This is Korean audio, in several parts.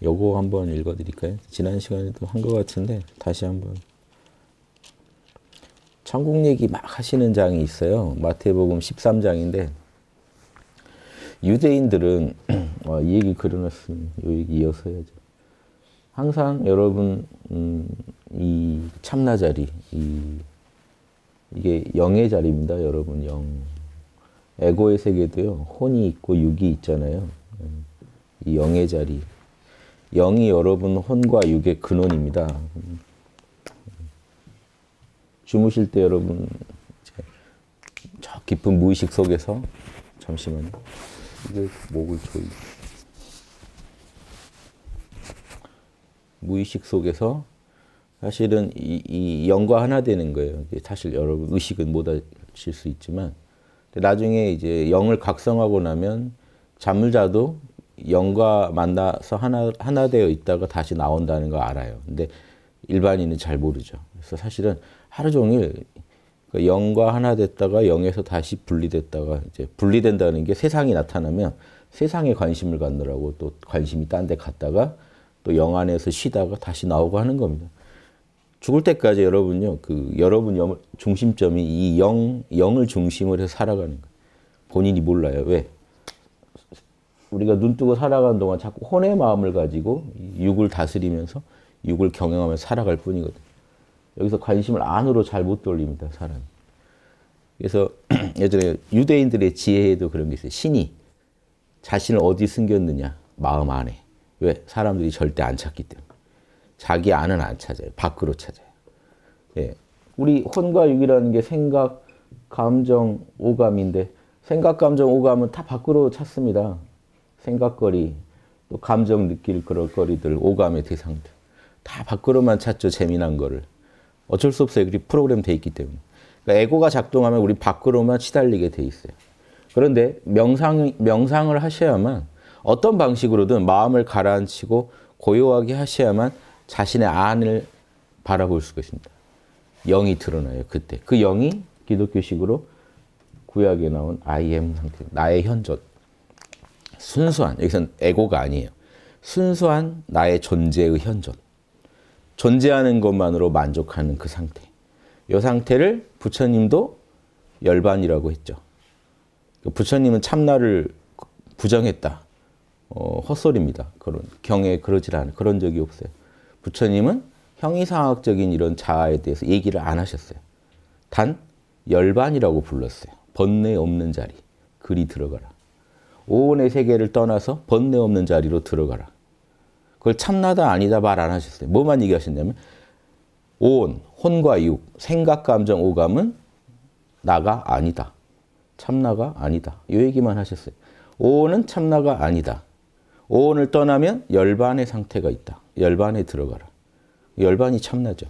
요거 한번 읽어드릴까요? 지난 시간에도 한 것 같은데 다시 한번 천국 얘기 막 하시는 장이 있어요. 마태복음 13장인데 유대인들은 아, 이 얘기 그려놨으면 이 얘기 이어서 해야죠. 항상 여러분 음, 이 참나 자리 이, 이게 영의 자리입니다. 여러분 영. 에고의 세계도요. 혼이 있고 육이 있잖아요. 이 영의 자리. 영이 여러분 혼과 육의 근원입니다. 주무실 때 여러분 저 깊은 무의식 속에서 잠시만요. 이게 목을 조이. 무의식 속에서 사실은 이, 이 영과 하나 되는 거예요. 사실 여러분 의식은 못 하실 수 있지만 나중에 이제 영을 각성하고 나면 잠을 자도 영과 만나서 하나 하나 되어 있다가 다시 나온다는 거 알아요. 근데 일반인은 잘 모르죠. 그래서 사실은 하루 종일 그 영과 하나 됐다가 영에서 다시 분리됐다가 이제 분리된다는 게 세상이 나타나면 세상에 관심을 갖느라고 또 관심이 딴 데 갔다가 또 영 안에서 쉬다가 다시 나오고 하는 겁니다. 죽을 때까지 여러분요, 그 여러분 중심점이 이 영, 영을 중심으로 해서 살아가는 거예요. 본인이 몰라요. 왜? 우리가 눈 뜨고 살아가는 동안 자꾸 혼의 마음을 가지고 육을 다스리면서 육을 경영하면서 살아갈 뿐이거든요. 여기서 관심을 안으로 잘 못 돌립니다, 사람 그래서 예전에 유대인들의 지혜에도 그런 게 있어요. 신이 자신을 어디 숨겼느냐? 마음 안에. 왜? 사람들이 절대 안 찾기 때문에. 자기 안은 안 찾아요. 밖으로 찾아요. 예. 우리 혼과 육이라는 게 생각, 감정, 오감인데 생각, 감정, 오감은 다 밖으로 찾습니다. 생각거리, 또 감정 느낄 그럴 거리들, 오감의 대상들. 다 밖으로만 찾죠. 재미난 거를. 어쩔 수 없어요. 그리 프로그램 돼 있기 때문에. 그러니까 에고가 작동하면 우리 밖으로만 시달리게돼 있어요. 그런데 명상, 명상을 하셔야만 어떤 방식으로든 마음을 가라앉히고 고요하게 하셔야만 자신의 안을 바라볼 수가 있습니다. 영이 드러나요. 그때 그 영이 기독교식으로 구약에 나온 I m 상태, 나의 현존, 순수한 여기선 에고가 아니에요. 순수한 나의 존재의 현존, 존재하는 것만으로 만족하는 그 상태. 이 상태를 부처님도 열반이라고 했죠. 그 부처님은 참나를 부정했다. 어, 헛소리입니다. 그런 경에 그러질 않은 그런 적이 없어요. 부처님은 형이상학적인 이런 자아에 대해서 얘기를 안 하셨어요. 단 열반이라고 불렀어요. 번뇌 없는 자리, 그리 들어가라. 오온의 세계를 떠나서 번뇌 없는 자리로 들어가라. 그걸 참나다 아니다 말 안 하셨어요. 뭐만 얘기하셨냐면 오온, 혼과 육, 생각, 감정, 오감은 나가 아니다. 참나가 아니다. 이 얘기만 하셨어요. 오온은 참나가 아니다. 오온을 떠나면 열반의 상태가 있다. 열반에 들어가라. 열반이 참나죠.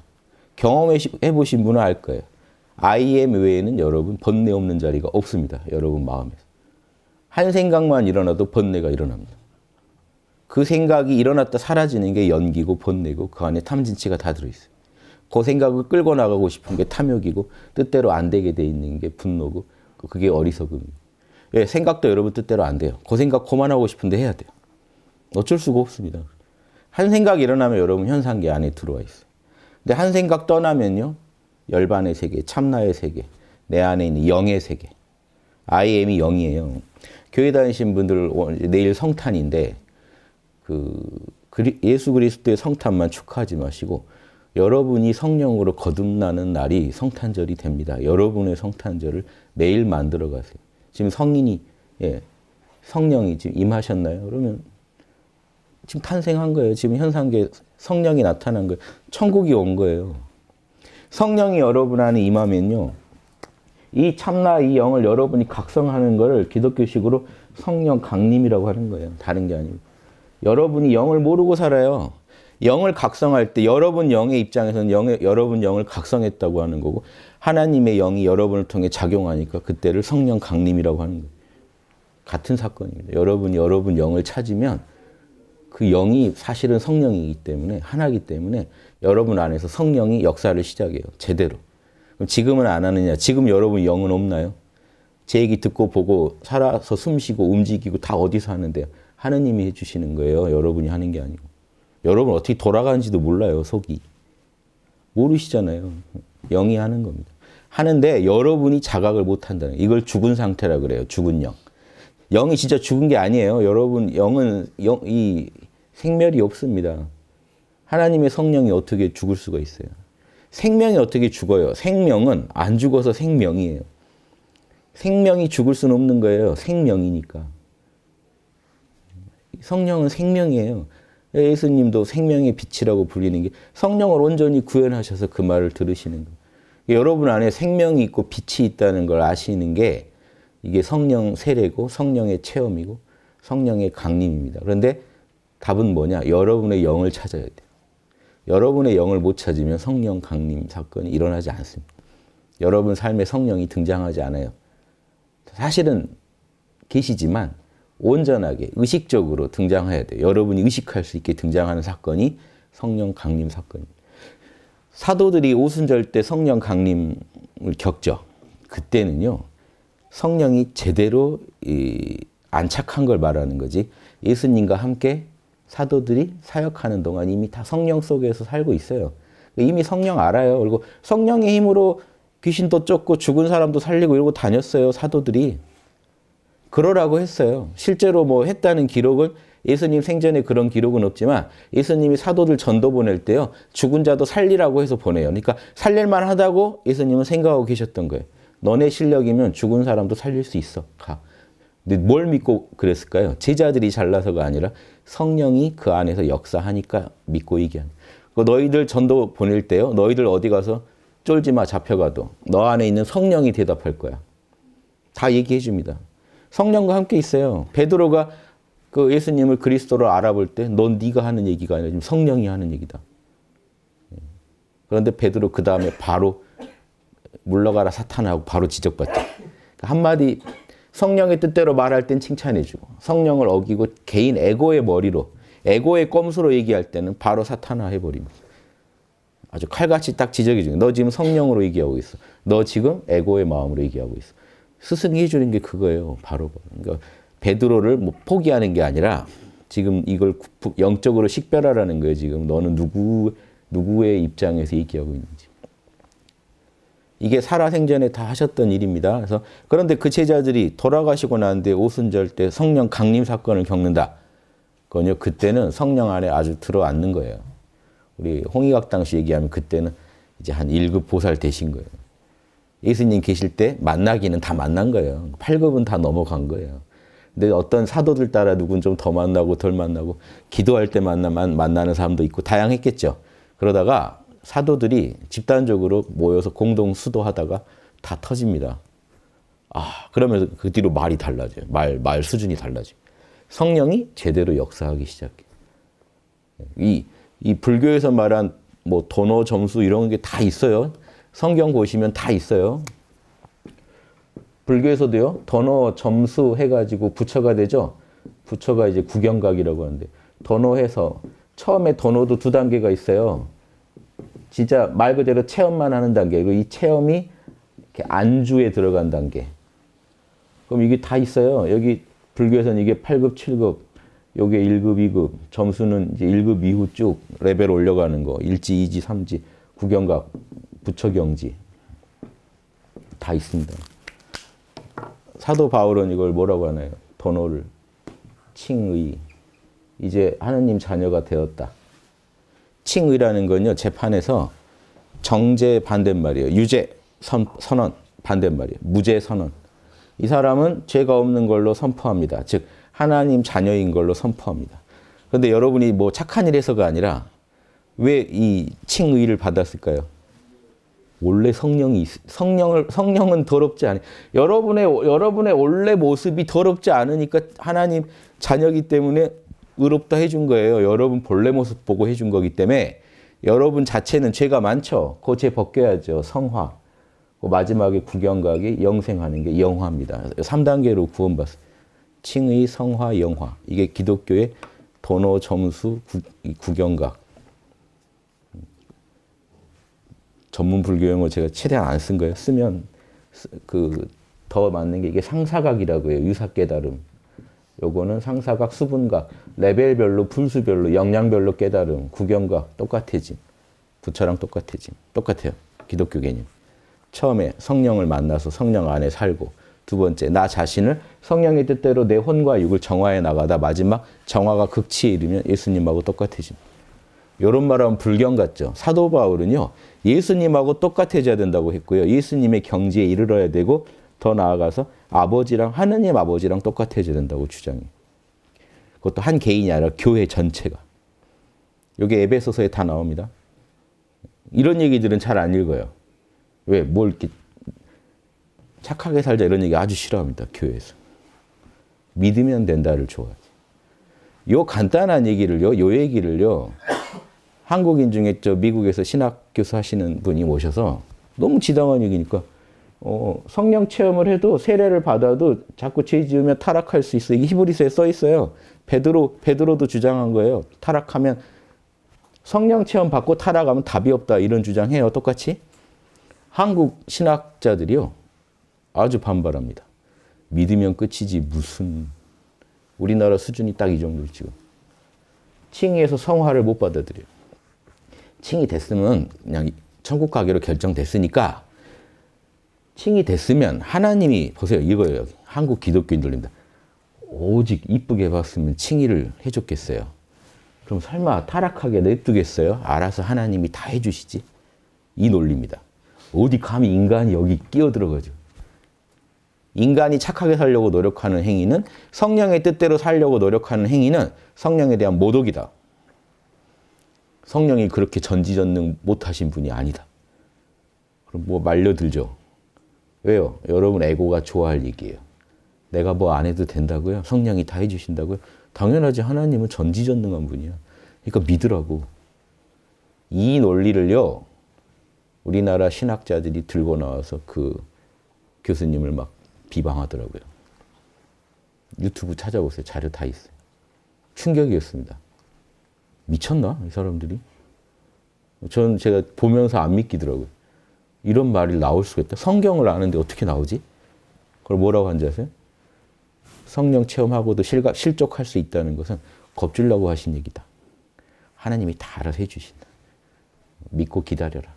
경험해 보신 분은 알 거예요. IM 외에는 여러분 번뇌 없는 자리가 없습니다. 여러분 마음에서. 한 생각만 일어나도 번뇌가 일어납니다. 그 생각이 일어났다 사라지는 게 연기고 번뇌고 그 안에 탐진치가 다 들어있어요. 그 생각을 끌고 나가고 싶은 게 탐욕이고 뜻대로 안 되게 돼 있는 게 분노고 그게 어리석음이에요. 예, 생각도 여러분 뜻대로 안 돼요. 그 생각 그만하고 싶은데 해야 돼요. 어쩔 수가 없습니다. 한 생각 이 일어나면 여러분 현상계 안에 들어와 있어요. 근데 한 생각 떠나면요. 열반의 세계, 참나의 세계, 내 안에 있는 영의 세계. I am이 영이에요. 교회 다니신 분들 내일 성탄인데 그 예수 그리스도의 성탄만 축하하지 마시고 여러분이 성령으로 거듭나는 날이 성탄절이 됩니다. 여러분의 성탄절을 매일 만들어 가세요. 지금 성인이 예, 성령이 지금 임하셨나요? 그러면 지금 탄생한 거예요. 지금 현상계 성령이 나타난 거예요. 천국이 온 거예요. 성령이 여러분 안에 임하면요. 이 참나 이 영을 여러분이 각성하는 것을 기독교식으로 성령 강림이라고 하는 거예요. 다른 게 아니고. 여러분이 영을 모르고 살아요. 영을 각성할 때 여러분 영의 입장에서는 영의, 여러분 영을 각성했다고 하는 거고 하나님의 영이 여러분을 통해 작용하니까 그때를 성령 강림이라고 하는 거예요. 같은 사건입니다. 여러분이 여러분 영을 찾으면 그 영이 사실은 성령이기 때문에 하나기 이 때문에 여러분 안에서 성령이 역사를 시작해요. 제대로. 그럼 지금은 안 하느냐? 지금 여러분 영은 없나요? 제 얘기 듣고 보고 살아서 숨쉬고 움직이고 다 어디서 하는데 요 하느님이 해주시는 거예요. 여러분이 하는 게 아니고. 여러분 어떻게 돌아가는지도 몰라요. 속이. 모르시잖아요. 영이 하는 겁니다. 하는데 여러분이 자각을 못 한다는 거예요. 이걸 죽은 상태라 그래요. 죽은 영. 영이 진짜 죽은 게 아니에요. 여러분 영은 영, 이 생멸이 없습니다. 하나님의 성령이 어떻게 죽을 수가 있어요? 생명이 어떻게 죽어요? 생명은 안 죽어서 생명이에요. 생명이 죽을 수는 없는 거예요. 생명이니까. 성령은 생명이에요. 예수님도 생명의 빛이라고 불리는 게 성령을 온전히 구현하셔서 그 말을 들으시는 거예요. 여러분 안에 생명이 있고 빛이 있다는 걸 아시는 게 이게 성령 세례고 성령의 체험이고 성령의 강림입니다. 그런데 답은 뭐냐? 여러분의 영을 찾아야 돼요. 여러분의 영을 못 찾으면 성령 강림 사건이 일어나지 않습니다. 여러분 삶에 성령이 등장하지 않아요. 사실은 계시지만 온전하게 의식적으로 등장해야 돼요. 여러분이 의식할 수 있게 등장하는 사건이 성령 강림 사건입니다. 사도들이 오순절 때 성령 강림을 겪죠. 그때는요. 성령이 제대로 안착한 걸 말하는 거지. 예수님과 함께 사도들이 사역하는 동안 이미 다 성령 속에서 살고 있어요. 이미 성령 알아요. 그리고 성령의 힘으로 귀신도 쫓고 죽은 사람도 살리고 이러고 다녔어요. 사도들이. 그러라고 했어요. 실제로 뭐 했다는 기록은 예수님 생전에 그런 기록은 없지만 예수님이 사도들 전도 보낼 때요. 죽은 자도 살리라고 해서 보내요. 그러니까 살릴만 하다고 예수님은 생각하고 계셨던 거예요. 너네 실력이면 죽은 사람도 살릴 수 있어. 가. 근데 뭘 믿고 그랬을까요? 제자들이 잘나서가 아니라 성령이 그 안에서 역사하니까 믿고 얘기한. 그 너희들 전도 보낼 때요. 너희들 어디 가서 쫄지 마 잡혀가도 너 안에 있는 성령이 대답할 거야. 다 얘기해 줍니다. 성령과 함께 있어요. 베드로가 그 예수님을 그리스도로 알아볼 때 넌 네가 하는 얘기가 아니라 지금 성령이 하는 얘기다. 그런데 베드로 그 다음에 바로 물러가라 사탄하고 바로 지적받죠. 그러니까 한마디 성령의 뜻대로 말할 땐 칭찬해주고 성령을 어기고 개인 에고의 머리로 에고의 꼼수로 얘기할 때는 바로 사탄화 해버립니다. 아주 칼같이 딱 지적해 주는 너 지금 성령으로 얘기하고 있어. 너 지금 에고의 마음으로 얘기하고 있어. 스승이 해주는 게 그거예요. 바로. 그러니까 베드로를 뭐 포기하는 게 아니라 지금 이걸 영적으로 식별하라는 거예요. 지금 너는 누구 누구의 입장에서 얘기하고 있는지. 이게 살아생전에 다 하셨던 일입니다. 그래서 그런데 그 제자들이 돌아가시고 난 뒤에 오순절 때 성령 강림 사건을 겪는다. 그건요, 그때는 성령 안에 아주 들어앉는 거예요. 우리 홍의각 당시 얘기하면 그때는 이제 한 1급 보살 되신 거예요. 예수님 계실 때 만나기는 다 만난 거예요. 8급은 다 넘어간 거예요. 근데 어떤 사도들 따라 누군 좀 더 만나고 덜 만나고 기도할 때 만나만 만나는 사람도 있고 다양했겠죠. 그러다가 사도들이 집단적으로 모여서 공동 수도하다가 다 터집니다. 아, 그러면서 그 뒤로 말이 달라져요. 말, 말 수준이 달라져요. 성령이 제대로 역사하기 시작해요. 이, 이 불교에서 말한 뭐 도너 점수 이런 게 다 있어요. 성경 보시면 다 있어요. 불교에서도요, 도너 점수 해가지고 부처가 되죠? 부처가 이제 구경각이라고 하는데, 도너해서, 처음에 도너도 두 단계가 있어요. 진짜 말 그대로 체험만 하는 단계. 그리고 이 체험이 이렇게 안주에 들어간 단계. 그럼 이게 다 있어요. 여기 불교에서는 이게 8급, 7급, 요게 1급, 2급, 점수는 이제 1급 이후 쭉 레벨 올려가는 거. 1지, 2지, 3지, 구경각, 부처경지. 다 있습니다. 사도 바울은 이걸 뭐라고 하나요? 번호를 칭의. 이제 하느님 자녀가 되었다. 칭의라는 건요, 재판에서 정죄 반대말이에요. 유죄 선, 언 반대말이에요. 무죄 선언. 이 사람은 죄가 없는 걸로 선포합니다. 즉, 하나님 자녀인 걸로 선포합니다. 그런데 여러분이 뭐 착한 일에서가 아니라 왜 이 칭의를 받았을까요? 원래 성령이 성령을 성령은 더럽지 않아 여러분의 여러분의 원래 모습이 더럽지 않으니까 하나님 자녀기 이 때문에 의롭다 해준 거예요. 여러분 본래 모습 보고 해준 거기 때문에 여러분 자체는 죄가 많죠. 그거 죄 벗겨야죠. 성화. 그 마지막에 구경각이 영생하는 게 영화입니다. 3단계로 구원받습니다. 칭의, 성화, 영화. 이게 기독교의 번호, 점수, 구, 구경각. 전문 불교 용어 제가 최대한 안 쓴 거예요. 쓰면 그 더 맞는 게 이게 상사각이라고 해요. 유사 깨달음. 요거는 상사각, 수분각, 레벨별로, 분수별로, 영양별로 깨달음, 구경각, 똑같아짐. 부처랑 똑같아짐. 똑같아요. 기독교 개념. 처음에 성령을 만나서 성령 안에 살고 두 번째, 나 자신을 성령의 뜻대로 내 혼과 육을 정화해 나가다 마지막 정화가 극치에 이르면 예수님하고 똑같아짐. 요런 말하면 불경 같죠. 사도 바울은요, 예수님하고 똑같아져야 된다고 했고요. 예수님의 경지에 이르러야 되고, 더 나아가서 아버지랑 하느님 아버지랑 똑같아져야 된다고 주장해. 그것도 한 개인이 아니라 교회 전체가. 여기 에베소서에 다 나옵니다. 이런 얘기들은 잘 안 읽어요. 왜? 뭘 이렇게 착하게 살자 이런 얘기 아주 싫어합니다. 교회에서. 믿으면 된다를 좋아하지. 요 간단한 얘기를요. 요 얘기를요. 한국인 중에 저 미국에서 신학 교수 하시는 분이 오셔서 너무 지당한 얘기니까 어, 성령 체험을 해도 세례를 받아도 자꾸 죄 지으면 타락할 수 있어. 이게 히브리서에 써 있어요. 베드로 베드로도 주장한 거예요. 타락하면 성령 체험 받고 타락하면 답이 없다 이런 주장해요. 똑같이 한국 신학자들이요 아주 반발합니다. 믿으면 끝이지 무슨 우리나라 수준이 딱 이 정도일 지금. 칭의에서 성화를 못 받아들여요. 칭이 됐으면 그냥 천국 가기로 결정됐으니까 칭이 됐으면 하나님이 보세요. 이거예요. 한국 기독교인들입니다. 오직 이쁘게 봤으면 칭의를 해줬겠어요. 그럼 설마 타락하게 냅두겠어요? 알아서 하나님이 다 해주시지. 이 논리입니다. 어디 감히 인간이 여기 끼어들어가죠. 인간이 착하게 살려고 노력하는 행위는 성령의 뜻대로 살려고 노력하는 행위는 성령에 대한 모독이다. 성령이 그렇게 전지전능 못하신 분이 아니다. 그럼 뭐 말려들죠. 왜요? 여러분 에고가 좋아할 얘기예요. 내가 뭐 안 해도 된다고요? 성량이 다 해주신다고요? 당연하지 하나님은 전지전능한 분이야. 그러니까 믿으라고. 이 논리를요. 우리나라 신학자들이 들고 나와서 그 교수님을 막 비방하더라고요. 유튜브 찾아보세요. 자료 다 있어요. 충격이었습니다. 미쳤나? 이 사람들이? 저는 제가 보면서 안 믿기더라고요. 이런 말이 나올 수가 있다. 성경을 아는데 어떻게 나오지? 그걸 뭐라고 한지 아세요? 성령 체험하고도 실가, 실족할 수 있다는 것은 겁주려고 하신 얘기다. 하나님이 다 알아서 해주신다. 믿고 기다려라.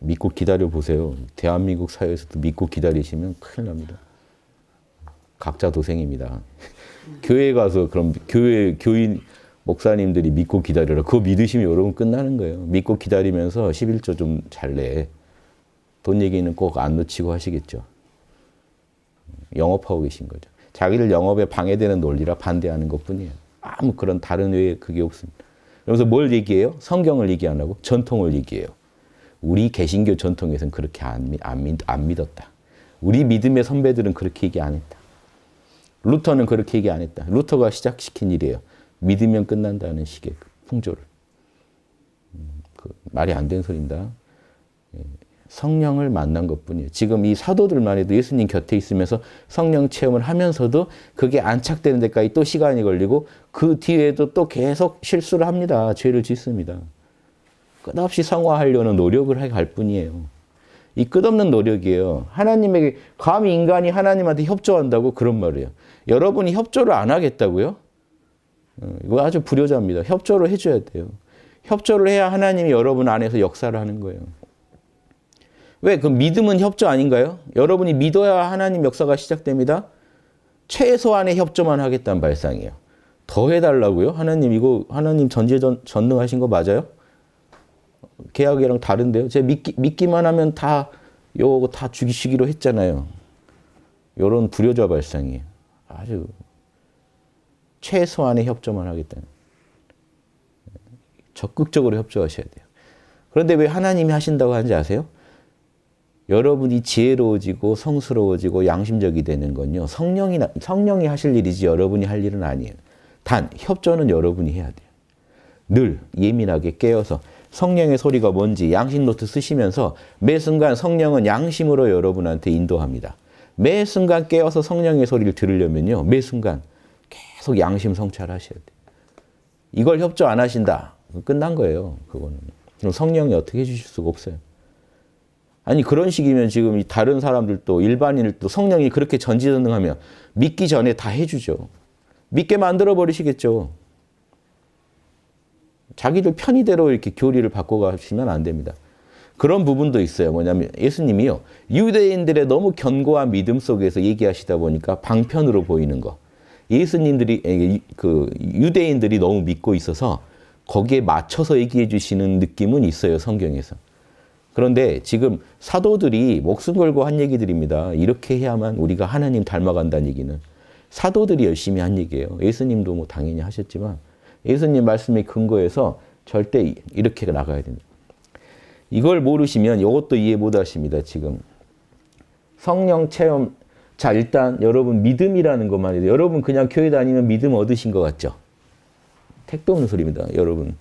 믿고 기다려 보세요. 대한민국 사회에서도 믿고 기다리시면 큰일 납니다. 각자 도생입니다. 교회 가서 그럼 교회 교인 목사님들이 믿고 기다려라. 그거 믿으시면 여러분 끝나는 거예요. 믿고 기다리면서 11조 좀잘 내. 돈 얘기는 꼭 안 놓치고 하시겠죠. 영업하고 계신 거죠. 자기를 영업에 방해되는 논리라 반대하는 것 뿐이에요. 아무 그런 다른 외에 그게 없습니다. 그러면서 뭘 얘기해요? 성경을 얘기 안 하고 전통을 얘기해요. 우리 개신교 전통에서는 그렇게 안, 안, 믿, 안 믿었다. 우리 믿음의 선배들은 그렇게 얘기 안 했다. 루터는 그렇게 얘기 안 했다. 루터가 시작시킨 일이에요. 믿으면 끝난다는 식의 그 풍조를. 음, 그 말이 안 되는 소리입니다. 예, 성령을 만난 것 뿐이에요. 지금 이 사도들만 해도 예수님 곁에 있으면서 성령 체험을 하면서도 그게 안착되는 데까지 또 시간이 걸리고 그 뒤에도 또 계속 실수를 합니다. 죄를 짓습니다. 끝없이 성화하려는 노력을 할 뿐이에요. 이 끝없는 노력이에요. 하나님에게 감히 인간이 하나님한테 협조한다고 그런 말이에요. 여러분이 협조를 안 하겠다고요? 어, 이거 아주 불효자입니다. 협조를 해줘야 돼요. 협조를 해야 하나님이 여러분 안에서 역사를 하는 거예요. 왜? 그 믿음은 협조 아닌가요? 여러분이 믿어야 하나님 역사가 시작됩니다. 최소한의 협조만 하겠다는 발상이에요. 더 해달라고요? 하나님 이거 하나님 전제전 전능하신 거 맞아요? 계약이랑 다른데요. 제 믿기, 믿기만 하면 다 요거 다 죽이시기로 했잖아요. 요런 불효자 발상이 아주 최소한의 협조만 하겠다는. 적극적으로 협조하셔야 돼요. 그런데 왜 하나님이 하신다고 하는지 아세요? 여러분이 지혜로워지고 성스러워지고 양심적이 되는 건요. 성령이, 성령이 하실 일이지 여러분이 할 일은 아니에요. 단, 협조는 여러분이 해야 돼요. 늘 예민하게 깨어서 성령의 소리가 뭔지 양심 노트 쓰시면서 매 순간 성령은 양심으로 여러분한테 인도합니다. 매 순간 깨어서 성령의 소리를 들으려면요. 매 순간 계속 양심 성찰하셔야 돼요. 이걸 협조 안 하신다. 끝난 거예요. 그거는. 그럼 성령이 어떻게 해주실 수가 없어요. 아니 그런 식이면 지금 다른 사람들도 일반인들도 성령이 그렇게 전지전능하면 믿기 전에 다 해주죠. 믿게 만들어 버리시겠죠. 자기들 편의대로 이렇게 교리를 바꿔가시면 안 됩니다. 그런 부분도 있어요. 뭐냐면 예수님이요. 유대인들의 너무 견고한 믿음 속에서 얘기하시다 보니까 방편으로 보이는 거. 예수님들이 그 유대인들이 너무 믿고 있어서 거기에 맞춰서 얘기해 주시는 느낌은 있어요 성경에서. 그런데 지금 사도들이 목숨 걸고 한 얘기들입니다. 이렇게 해야만 우리가 하나님 닮아간다는 얘기는 사도들이 열심히 한 얘기예요. 예수님도 뭐 당연히 하셨지만 예수님 말씀에 근거해서 절대 이렇게 나가야 됩니다. 이걸 모르시면 이것도 이해 못 하십니다, 지금. 성령 체험 자, 일단 여러분 믿음이라는 것만 해도 여러분 그냥 교회 다니면 믿음 얻으신 것 같죠? 택도 없는 소리입니다. 여러분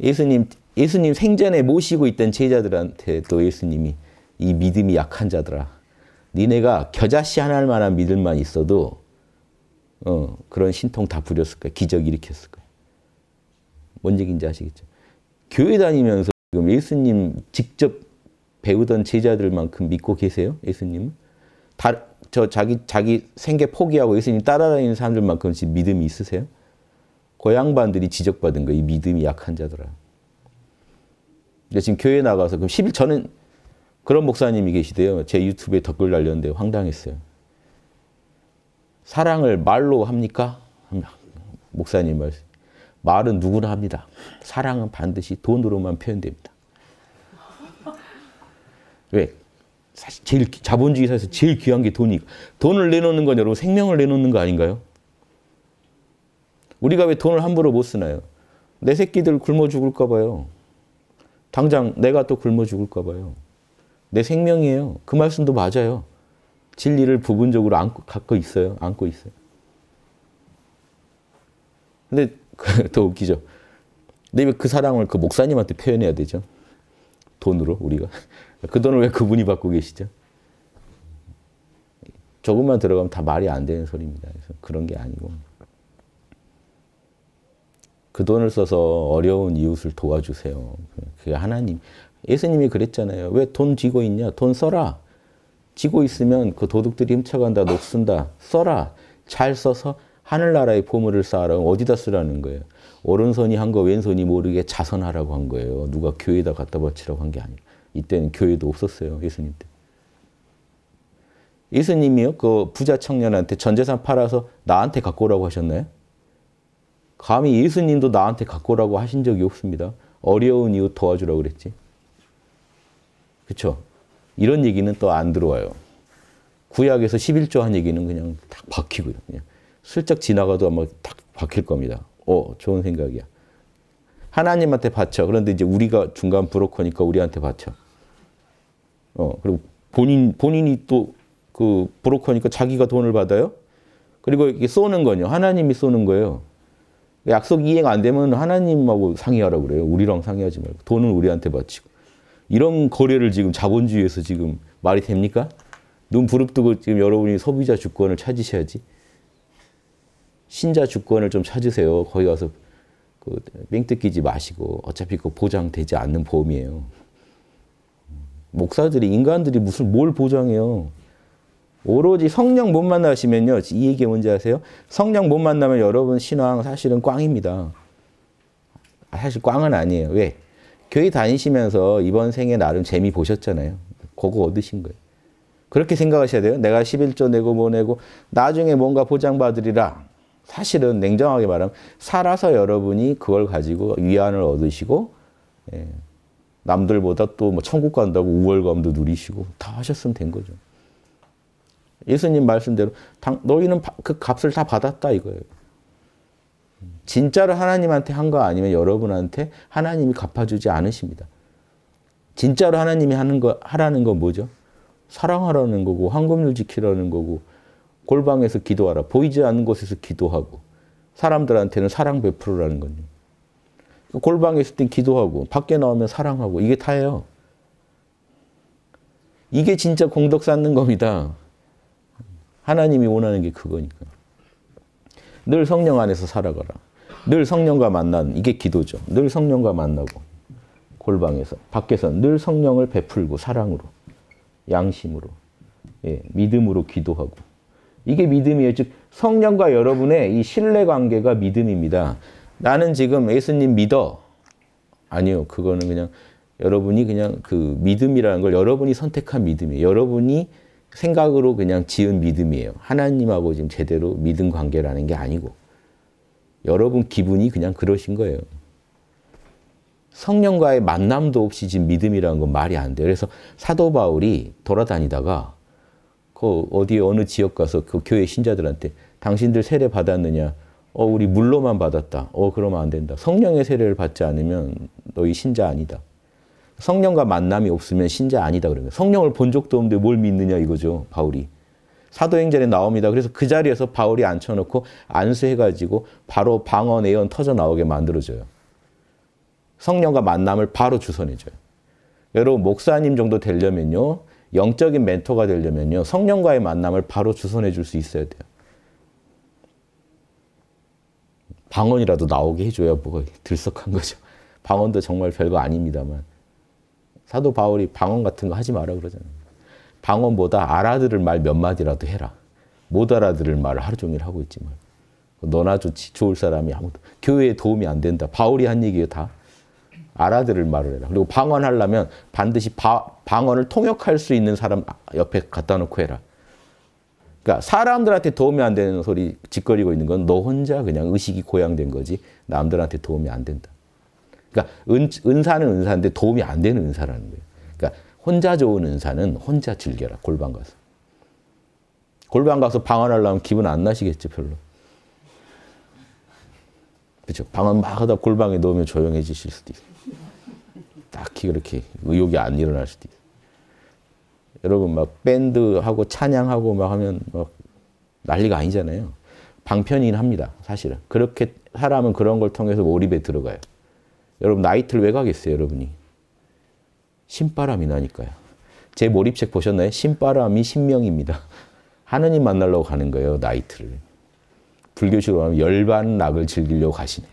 예수님 예수님 생전에 모시고 있던 제자들한테도 예수님이 이 믿음이 약한 자들아 니네가 겨자씨 하나일 만한 믿음만 있어도 어, 그런 신통 다 부렸을 거야. 기적 일으켰을 거야. 뭔 얘기인지 아시겠죠? 교회 다니면서 지금 예수님 직접 배우던 제자들만큼 믿고 계세요? 예수님은? 저 자기 자기 생계 포기하고 예수님 따라다니는 사람들만큼 지금 믿음이 있으세요? 고양반들이 그 지적받은 거 이 믿음이 약한 자들아. 근데 지금 교회 나가서 그럼 1 0 저는 그런 목사님이 계시대요. 제 유튜브에 댓글 달렸는데 황당했어요. 사랑을 말로 합니까? 목사님 말씀. 말은 누구나 합니다. 사랑은 반드시 돈으로만 표현됩니다. 왜? 사실 제일 자본주의 사에서 회 제일 귀한 게 돈이 돈을 내놓는 건 여러분 생명을 내놓는 거 아닌가요? 우리가 왜 돈을 함부로 못 쓰나요? 내 새끼들 굶어 죽을까 봐요. 당장 내가 또 굶어 죽을까 봐요. 내 생명이에요. 그 말씀도 맞아요. 진리를 부분적으로 안고 갖고 있어요. 안고 있어요. 근데 더 웃기죠. 근데 왜그 사랑을 그 목사님한테 표현해야 되죠? 돈으로 우리가 그 돈을 왜 그분이 받고 계시죠? 조금만 들어가면 다 말이 안 되는 소리입니다. 그래서 그런 게 아니고 그 돈을 써서 어려운 이웃을 도와주세요. 그게 하나님 예수님이 그랬잖아요. 왜 돈 쥐고 있냐? 돈 써라. 쥐고 있으면 그 도둑들이 훔쳐간다, 녹쓴다. 써라. 잘 써서 하늘나라의 보물을 쌓아라. 어디다 쓰라는 거예요? 오른손이 한 거 왼손이 모르게 자선하라고 한 거예요. 누가 교회에다 갖다 바치라고 한 게 아니고. 이때는 교회도 없었어요. 예수님 때. 예수님이요? 그 부자 청년한테 전 재산 팔아서 나한테 갖고 오라고 하셨나요? 감히 예수님도 나한테 갖고 오라고 하신 적이 없습니다. 어려운 이웃 도와주라고 그랬지. 그렇 이런 얘기는 또 안 들어와요. 구약에서 11조 한 얘기는 그냥 딱 박히고요. 그냥 슬쩍 지나가도 아마 딱 박힐 겁니다. 어, 좋은 생각이야. 하나님한테 바쳐. 그런데 이제 우리가 중간 브로커니까 우리한테 바쳐. 어, 그리고 본인, 본인이 또 그 브로커니까 자기가 돈을 받아요. 그리고 이게 쏘는 거요 하나님이 쏘는 거예요. 약속 이행 안 되면 하나님하고 상의하라고 그래요. 우리랑 상의하지 말고. 돈은 우리한테 바치고. 이런 거래를 지금 자본주의에서 지금 말이 됩니까? 눈 부릅뜨고 지금 여러분이 소비자 주권을 찾으셔야지. 신자 주권을 좀 찾으세요. 거기 가서 그 뺑뜯기지 마시고 어차피 그 보장되지 않는 보험이에요. 목사들이 인간들이 무슨 뭘 보장해요? 오로지 성령 못 만나시면요. 이 얘기 뭔지 아세요? 성령 못 만나면 여러분 신앙 사실은 꽝입니다. 사실 꽝은 아니에요. 왜? 교회 다니시면서 이번 생에 나름 재미 보셨잖아요. 그거 얻으신 거예요. 그렇게 생각하셔야 돼요. 내가 11조 내고 뭐 내고 나중에 뭔가 보장받으리라. 사실은 냉정하게 말하면 살아서 여러분이 그걸 가지고 위안을 얻으시고 예. 남들보다 또 뭐 천국 간다고 우월감도 누리시고 다 하셨으면 된 거죠. 예수님 말씀대로 당, 너희는 그 값을 다 받았다 이거예요. 진짜로 하나님한테 한 거 아니면 여러분한테 하나님이 갚아주지 않으십니다. 진짜로 하나님이 하는 거 하라는 건 뭐죠? 사랑하라는 거고 황금률 지키라는 거고 골방에서 기도하라 보이지 않는 곳에서 기도하고 사람들한테는 사랑 베풀으라는 거죠. 골방에 있을 땐 기도하고 밖에 나오면 사랑하고 이게 다예요. 이게 진짜 공덕 쌓는 겁니다. 하나님이 원하는 게 그거니까. 늘 성령 안에서 살아가라. 늘 성령과 만난 이게 기도죠. 늘 성령과 만나고 골방에서 밖에서 늘 성령을 베풀고 사랑으로 양심으로 예, 믿음으로 기도하고 이게 믿음이에요. 즉 성령과 여러분의 이 신뢰 관계가 믿음입니다. 나는 지금 예수님 믿어. 아니요. 그거는 그냥 여러분이 그냥 그 믿음이라는 걸 여러분이 선택한 믿음이에요. 여러분이 생각으로 그냥 지은 믿음이에요. 하나님하고 지금 제대로 믿음 관계라는 게 아니고 여러분 기분이 그냥 그러신 거예요. 성령과의 만남도 없이 지금 믿음이라는 건 말이 안 돼요. 그래서 사도 바울이 돌아다니다가 그 어디 어느 지역 가서 그 교회 신자들한테 당신들 세례 받았느냐 어, 우리 물로만 받았다. 어, 그러면 안 된다. 성령의 세례를 받지 않으면 너희 신자 아니다. 성령과 만남이 없으면 신자 아니다. 그러면 성령을 본 적도 없는데 뭘 믿느냐 이거죠. 바울이. 사도행전에 나옵니다. 그래서 그 자리에서 바울이 앉혀놓고 안수해가지고 바로 방언, 예언 터져 나오게 만들어줘요. 성령과 만남을 바로 주선해줘요. 여러분, 목사님 정도 되려면요. 영적인 멘토가 되려면요. 성령과의 만남을 바로 주선해 줄수 있어야 돼요. 방언이라도 나오게 해줘야 뭐가 들썩한 거죠. 방언도 정말 별거 아닙니다만 사도 바울이 방언 같은 거 하지 마라 그러잖아요. 방언보다 알아들을 말 몇 마디라도 해라. 못 알아들을 말을 하루 종일 하고 있지만 너나 좋지 좋을 사람이 아무도 교회에 도움이 안 된다. 바울이 한 얘기예요 다. 알아들을 말을 해라. 그리고 방언하려면 반드시 바, 방언을 통역할 수 있는 사람 옆에 갖다 놓고 해라. 그러니까 사람들한테 도움이 안 되는 소리 짓거리고 있는 건 너 혼자 그냥 의식이 고양된 거지 남들한테 도움이 안 된다. 그러니까 은, 은사는 은사인데 도움이 안 되는 은사라는 거예요. 그러니까 혼자 좋은 은사는 혼자 즐겨라 골방 가서. 골방 가서 방언하려면 기분 안 나시겠죠 별로. 그렇죠. 방언 막 하다 골방에 놓으면 조용해지실 수도 있어요. 딱히 그렇게 의욕이 안 일어날 수도 있어요. 여러분 막 밴드하고 찬양하고 막 하면 막 난리가 아니잖아요. 방편이긴 합니다. 사실은. 그렇게 사람은 그런 걸 통해서 몰입에 들어가요. 여러분 나이트를 왜 가겠어요, 여러분이? 신바람이 나니까요. 제 몰입책 보셨나요? 신바람이 신명입니다. 하느님 만나려고 가는 거예요, 나이트를. 불교식으로 하면 열반 낙을 즐기려고 가시는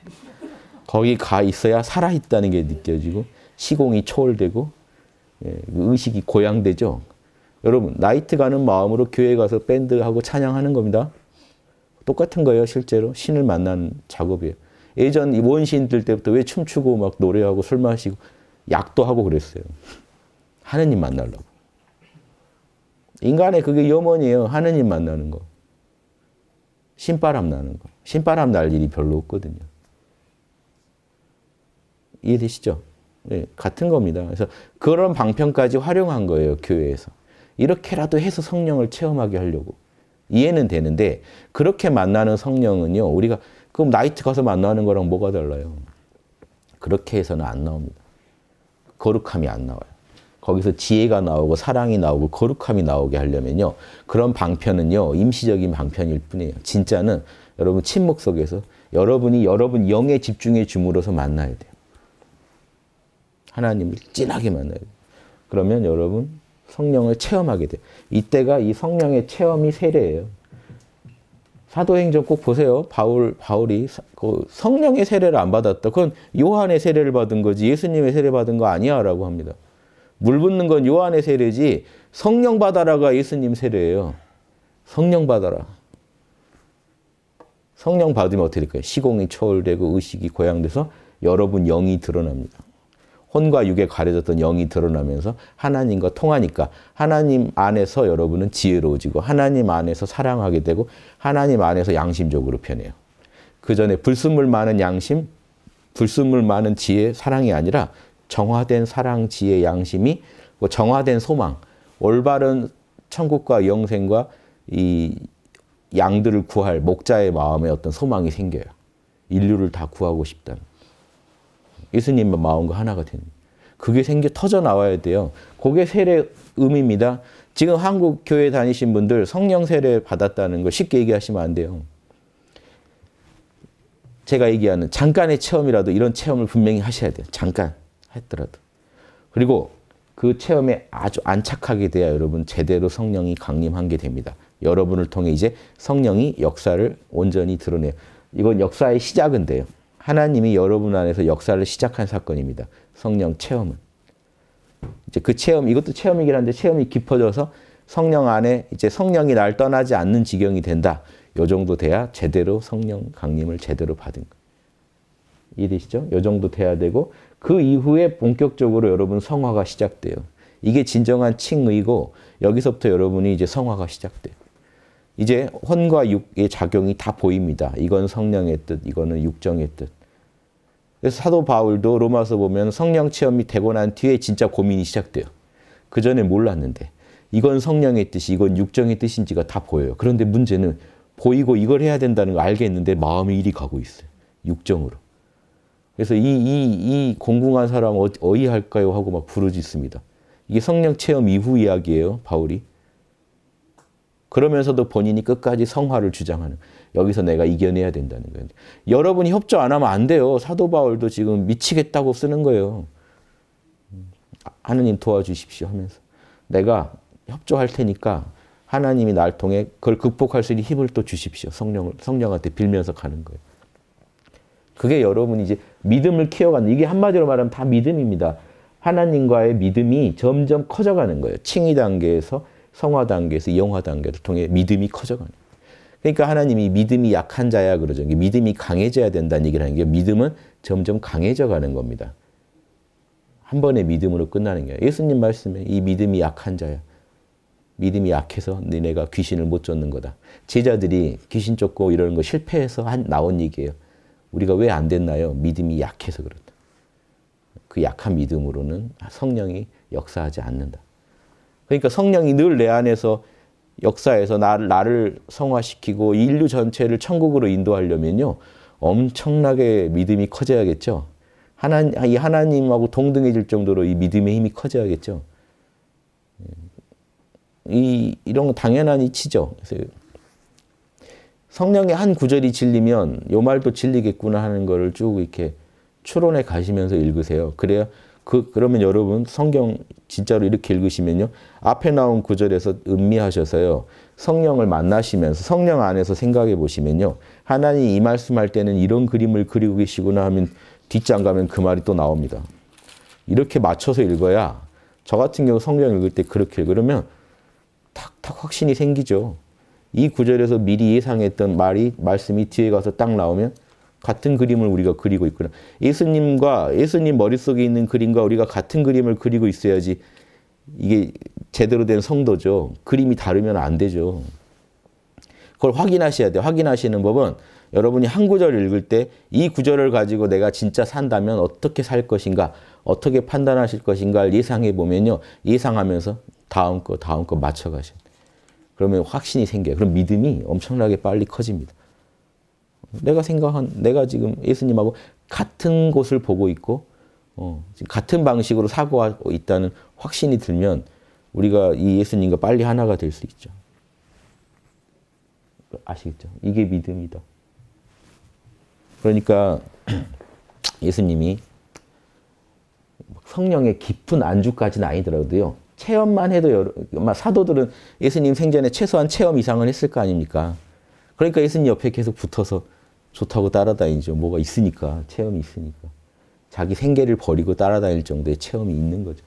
거기 가 있어야 살아있다는 게 느껴지고 시공이 초월되고 예, 의식이 고양되죠. 여러분 나이트 가는 마음으로 교회 가서 밴드하고 찬양하는 겁니다. 똑같은 거예요 실제로 신을 만난 작업이에요. 예전 원시인들 때부터 왜 춤추고 막 노래하고 술 마시고 약도 하고 그랬어요. 하느님 만나려고. 인간의 그게 염원이에요. 하느님 만나는 거. 신바람 나는 거. 신바람 날 일이 별로 없거든요. 이해되시죠? 네, 같은 겁니다. 그래서 그런 방편까지 활용한 거예요, 교회에서. 이렇게라도 해서 성령을 체험하게 하려고. 이해는 되는데 그렇게 만나는 성령은요. 우리가 그럼 나이트 가서 만나는 거랑 뭐가 달라요? 그렇게 해서는 안 나옵니다. 거룩함이 안 나와요. 거기서 지혜가 나오고 사랑이 나오고 거룩함이 나오게 하려면요. 그런 방편은요. 임시적인 방편일 뿐이에요. 진짜는 여러분 침묵 속에서 여러분이 여러분 영에 집중해 줌으로서 만나야 돼요. 하나님을 진하게 만나요 그러면 여러분 성령을 체험하게 돼. 이때가 이 성령의 체험이 세례예요. 사도행전 꼭 보세요. 바울 바울이 그 성령의 세례를 안 받았다. 그건 요한의 세례를 받은 거지 예수님의 세례 받은 거 아니야라고 합니다. 물 붓는 건 요한의 세례지 성령 받아라가 예수님 세례예요. 성령 받아라. 성령 받으면 어떻게 될까요? 시공이 초월되고 의식이 고양돼서 여러분 영이 드러납니다. 혼과 육에 가려졌던 영이 드러나면서 하나님과 통하니까 하나님 안에서 여러분은 지혜로워지고 하나님 안에서 사랑하게 되고 하나님 안에서 양심적으로 변해요. 그 전에 불순물 많은 양심, 불순물 많은 지혜, 사랑이 아니라 정화된 사랑, 지혜, 양심이 뭐 정화된 소망, 올바른 천국과 영생과 이 양들을 구할 목자의 마음에 어떤 소망이 생겨요. 인류를 다 구하고 싶다는. 예수님의 마음과 하나가 되는 그게 생겨 터져 나와야 돼요. 그게 세례 의미입니다. 지금 한국 교회 다니신 분들 성령 세례 받았다는 걸 쉽게 얘기하시면 안 돼요. 제가 얘기하는 잠깐의 체험이라도 이런 체험을 분명히 하셔야 돼요. 잠깐 했더라도. 그리고 그 체험에 아주 안착하게 돼야 여러분 제대로 성령이 강림한 게 됩니다. 여러분을 통해 이제 성령이 역사를 온전히 드러내요. 이건 역사의 시작인데요. 하나님이 여러분 안에서 역사를 시작한 사건입니다. 성령 체험은. 이제 그 체험, 이것도 체험이긴 한데 체험이 깊어져서 성령 안에 이제 성령이 날 떠나지 않는 지경이 된다. 요 정도 돼야 제대로 성령 강림을 제대로 받은 거. 이해되시죠? 요 정도 돼야 되고 그 이후에 본격적으로 여러분 성화가 시작돼요. 이게 진정한 칭의고 여기서부터 여러분이 이제 성화가 시작돼요. 이제 혼과 육의 작용이 다 보입니다. 이건 성령의 뜻, 이거는 육정의 뜻. 사도 바울도 로마서 보면 성령 체험이 되고 난 뒤에 진짜 고민이 시작돼요. 그 전에 몰랐는데 이건 성령의 뜻이 이건 육정의 뜻인지가 다 보여요. 그런데 문제는 보이고 이걸 해야 된다는 걸 알겠는데 마음이 이리 가고 있어요. 육정으로. 그래서 이, 이, 이 공공한 사람 어이할까요? 하고 막 부르짖습니다. 이게 성령 체험 이후 이야기예요, 바울이. 그러면서도 본인이 끝까지 성화를 주장하는 여기서 내가 이겨내야 된다는 거예요. 여러분이 협조 안 하면 안 돼요. 사도 바울도 지금 미치겠다고 쓰는 거예요. 하느님 도와주십시오 하면서 내가 협조할 테니까 하나님이 날 통해 그걸 극복할 수 있는 힘을 또 주십시오. 성령을 성령한테 빌면서 가는 거예요. 그게 여러분이 제 믿음을 키워가는 이게 한마디로 말하면 다 믿음입니다. 하나님과의 믿음이 점점 커져가는 거예요. 칭의 단계에서 성화 단계에서 영화 단계를 통해 믿음이 커져가는 거예요. 그러니까 하나님이 믿음이 약한 자야 그러죠. 믿음이 강해져야 된다는 얘기를 하는 게 믿음은 점점 강해져 가는 겁니다. 한 번의 믿음으로 끝나는 거 예수님 말씀에 이 믿음이 약한 자야. 믿음이 약해서 너네가 귀신을 못 쫓는 거다. 제자들이 귀신 쫓고 이러는 거 실패해서 한, 나온 얘기예요. 우리가 왜 안 됐나요? 믿음이 약해서 그렇다. 그 약한 믿음으로는 성령이 역사하지 않는다. 그러니까 성령이 늘 내 안에서 역사에서 나를, 나를 성화시키고 인류 전체를 천국으로 인도하려면요. 엄청나게 믿음이 커져야겠죠. 하나님, 이 하나님하고 동등해질 정도로 이 믿음의 힘이 커져야겠죠. 이, 이런 거 당연한 이치죠. 그래서 성령의 한 구절이 질리면 요 말도 질리겠구나 하는 거를 쭉 이렇게 추론해 가시면서 읽으세요. 그래야 그 그러면 여러분 성경 진짜로 이렇게 읽으시면요. 앞에 나온 구절에서 음미하셔서요. 성령을 만나시면서 성령 안에서 생각해 보시면요. 하나님 이 말씀할 때는 이런 그림을 그리고 계시구나 하면 뒷장 가면 그 말이 또 나옵니다. 이렇게 맞춰서 읽어야 저 같은 경우 성경 읽을 때 그렇게 그러면 탁탁 확신이 생기죠. 이 구절에서 미리 예상했던 말이 말씀이 뒤에 가서 딱 나오면 같은 그림을 우리가 그리고 있구나. 예수님과 예수님 머릿속에 있는 그림과 우리가 같은 그림을 그리고 있어야지 이게 제대로 된 성도죠. 그림이 다르면 안 되죠. 그걸 확인하셔야 돼요. 확인하시는 법은 여러분이 한 구절 읽을 때 이 구절을 가지고 내가 진짜 산다면 어떻게 살 것인가, 어떻게 판단하실 것인가를 예상해 보면요. 예상하면서 다음 거, 다음 거 맞춰 가셔. 그러면 확신이 생겨요. 그럼 믿음이 엄청나게 빨리 커집니다. 내가 생각한 내가 지금 예수님하고 같은 곳을 보고 있고 어, 같은 방식으로 사고하고 있다는 확신이 들면 우리가 이 예수님과 빨리 하나가 될 수 있죠. 아시겠죠? 이게 믿음이다. 그러니까 예수님이 성령의 깊은 안주까지는 아니더라도요. 체험만 해도 여러, 사도들은 예수님 생전에 최소한 체험 이상을 했을 거 아닙니까? 그러니까 예수님 옆에 계속 붙어서 좋다고 따라다니죠. 뭐가 있으니까, 체험이 있으니까. 자기 생계를 버리고 따라다닐 정도의 체험이 있는 거죠.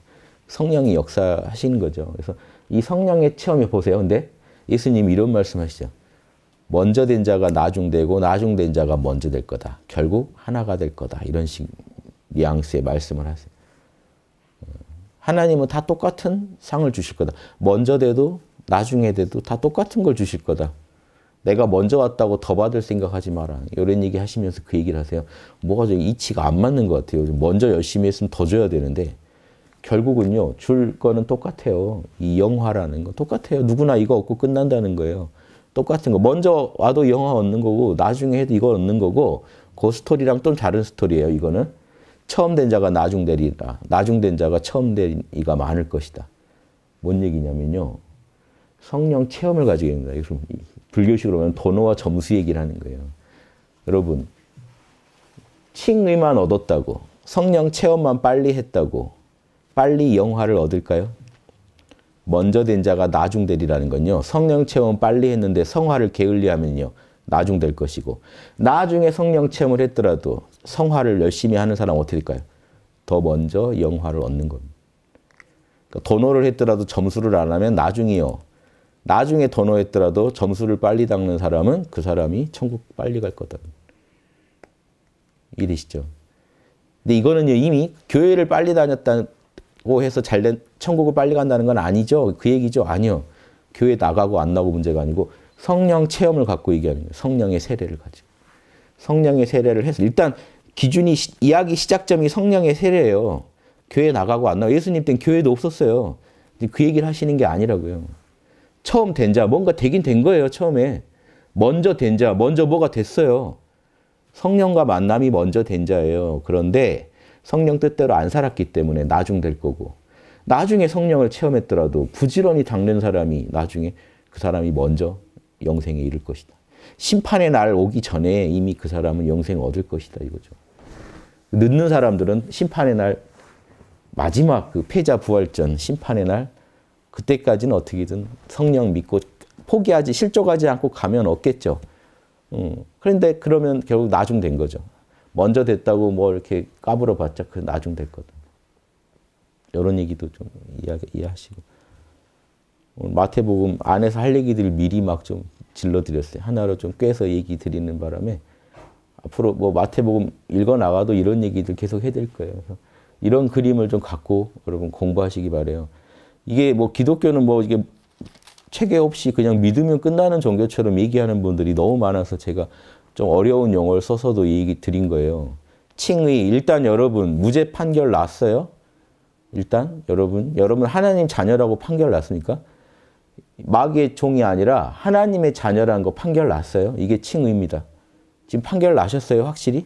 성령이 역사하신 거죠. 그래서 이 성령의 체험이 보세요. 근데 예수님 이런 말씀 하시죠. 먼저 된 자가 나중되고 나중된 자가 먼저 될 거다. 결국 하나가 될 거다. 이런 식 뉘앙스의 말씀을 하세요. 하나님은 다 똑같은 상을 주실 거다. 먼저 돼도 나중에 돼도 다 똑같은 걸 주실 거다. 내가 먼저 왔다고 더 받을 생각하지 마라. 이런 얘기 하시면서 그 얘기를 하세요. 뭐가 좀 이치가 안 맞는 것 같아요. 먼저 열심히 했으면 더 줘야 되는데 결국은요. 줄 거는 똑같아요. 이 영화라는 거 똑같아요. 누구나 이거 얻고 끝난다는 거예요. 똑같은 거. 먼저 와도 영화 얻는 거고 나중에 해도 이거 얻는 거고 그 스토리랑 또 다른 스토리예요. 이거는. 처음 된 자가 나중 되리라. 나중 된 자가 처음 된 이가 많을 것이다. 뭔 얘기냐면요. 성령 체험을 가지게 됩니다. 불교식으로 보면 도너와 점수 얘기를 하는 거예요. 여러분, 칭의만 얻었다고, 성령 체험만 빨리 했다고, 빨리 영화를 얻을까요? 먼저 된 자가 나중 되리라는 건요. 성령 체험 빨리 했는데 성화를 게을리하면요. 나중 될 것이고 나중에 성령 체험을 했더라도 성화를 열심히 하는 사람 어떻게 될까요? 더 먼저 영화를 얻는 겁니다. 그러니까 도노를 했더라도 점수를 안 하면 나중에요. 나중에 더넣했더라도 점수를 빨리 닦는 사람은 그 사람이 천국 빨리 갈 거다. 이해되시죠? 근데 이거는 이미 교회를 빨리 다녔다고 해서 잘된 천국을 빨리 간다는 건 아니죠. 그 얘기죠. 아니요. 교회 나가고 안나고 문제가 아니고 성령 체험을 갖고 얘기합니다. 성령의 세례를 가지고. 성령의 세례를 해서 일단 기준이 시, 이야기 시작점이 성령의 세례예요. 교회 나가고 안 나와. 예수님 땐 교회도 없었어요. 그 얘기를 하시는 게 아니라고요. 처음 된 자, 뭔가 되긴 된 거예요, 처음에. 먼저 된 자, 먼저 뭐가 됐어요. 성령과 만남이 먼저 된 자예요. 그런데 성령 뜻대로 안 살았기 때문에 나중 될 거고. 나중에 성령을 체험했더라도 부지런히 닦는 사람이 나중에 그 사람이 먼저 영생에 이를 것이다. 심판의 날 오기 전에 이미 그 사람은 영생 얻을 것이다 이거죠. 늦는 사람들은 심판의 날 마지막 그 패자 부활전 심판의 날 그때까지는 어떻게든 성령 믿고 포기하지 실족하지 않고 가면 없겠죠. 음, 그런데 그러면 결국 나중된 거죠. 먼저 됐다고 뭐 이렇게 까불어봤자 그 나중됐거든. 이런 얘기도 좀 이해, 하시고 마태복음 안에서 할 얘기들 미리 막 좀 질러드렸어요. 하나로 좀 꿰서 얘기 드리는 바람에 앞으로 뭐 마태복음 읽어 나가도 이런 얘기들 계속 해드릴 거예요. 그래서 이런 그림을 좀 갖고 여러분 공부하시기 바래요. 이게 뭐 기독교는 뭐 이게 체계 없이 그냥 믿으면 끝나는 종교처럼 얘기하는 분들이 너무 많아서 제가 좀 어려운 용어를 써서도 얘기 드린 거예요. 칭의 일단 여러분 무죄 판결 났어요? 일단 여러분 여러분 하나님 자녀라고 판결 났습니까? 마귀의 종이 아니라 하나님의 자녀라는 거 판결 났어요. 이게 칭의입니다. 지금 판결 나셨어요, 확실히?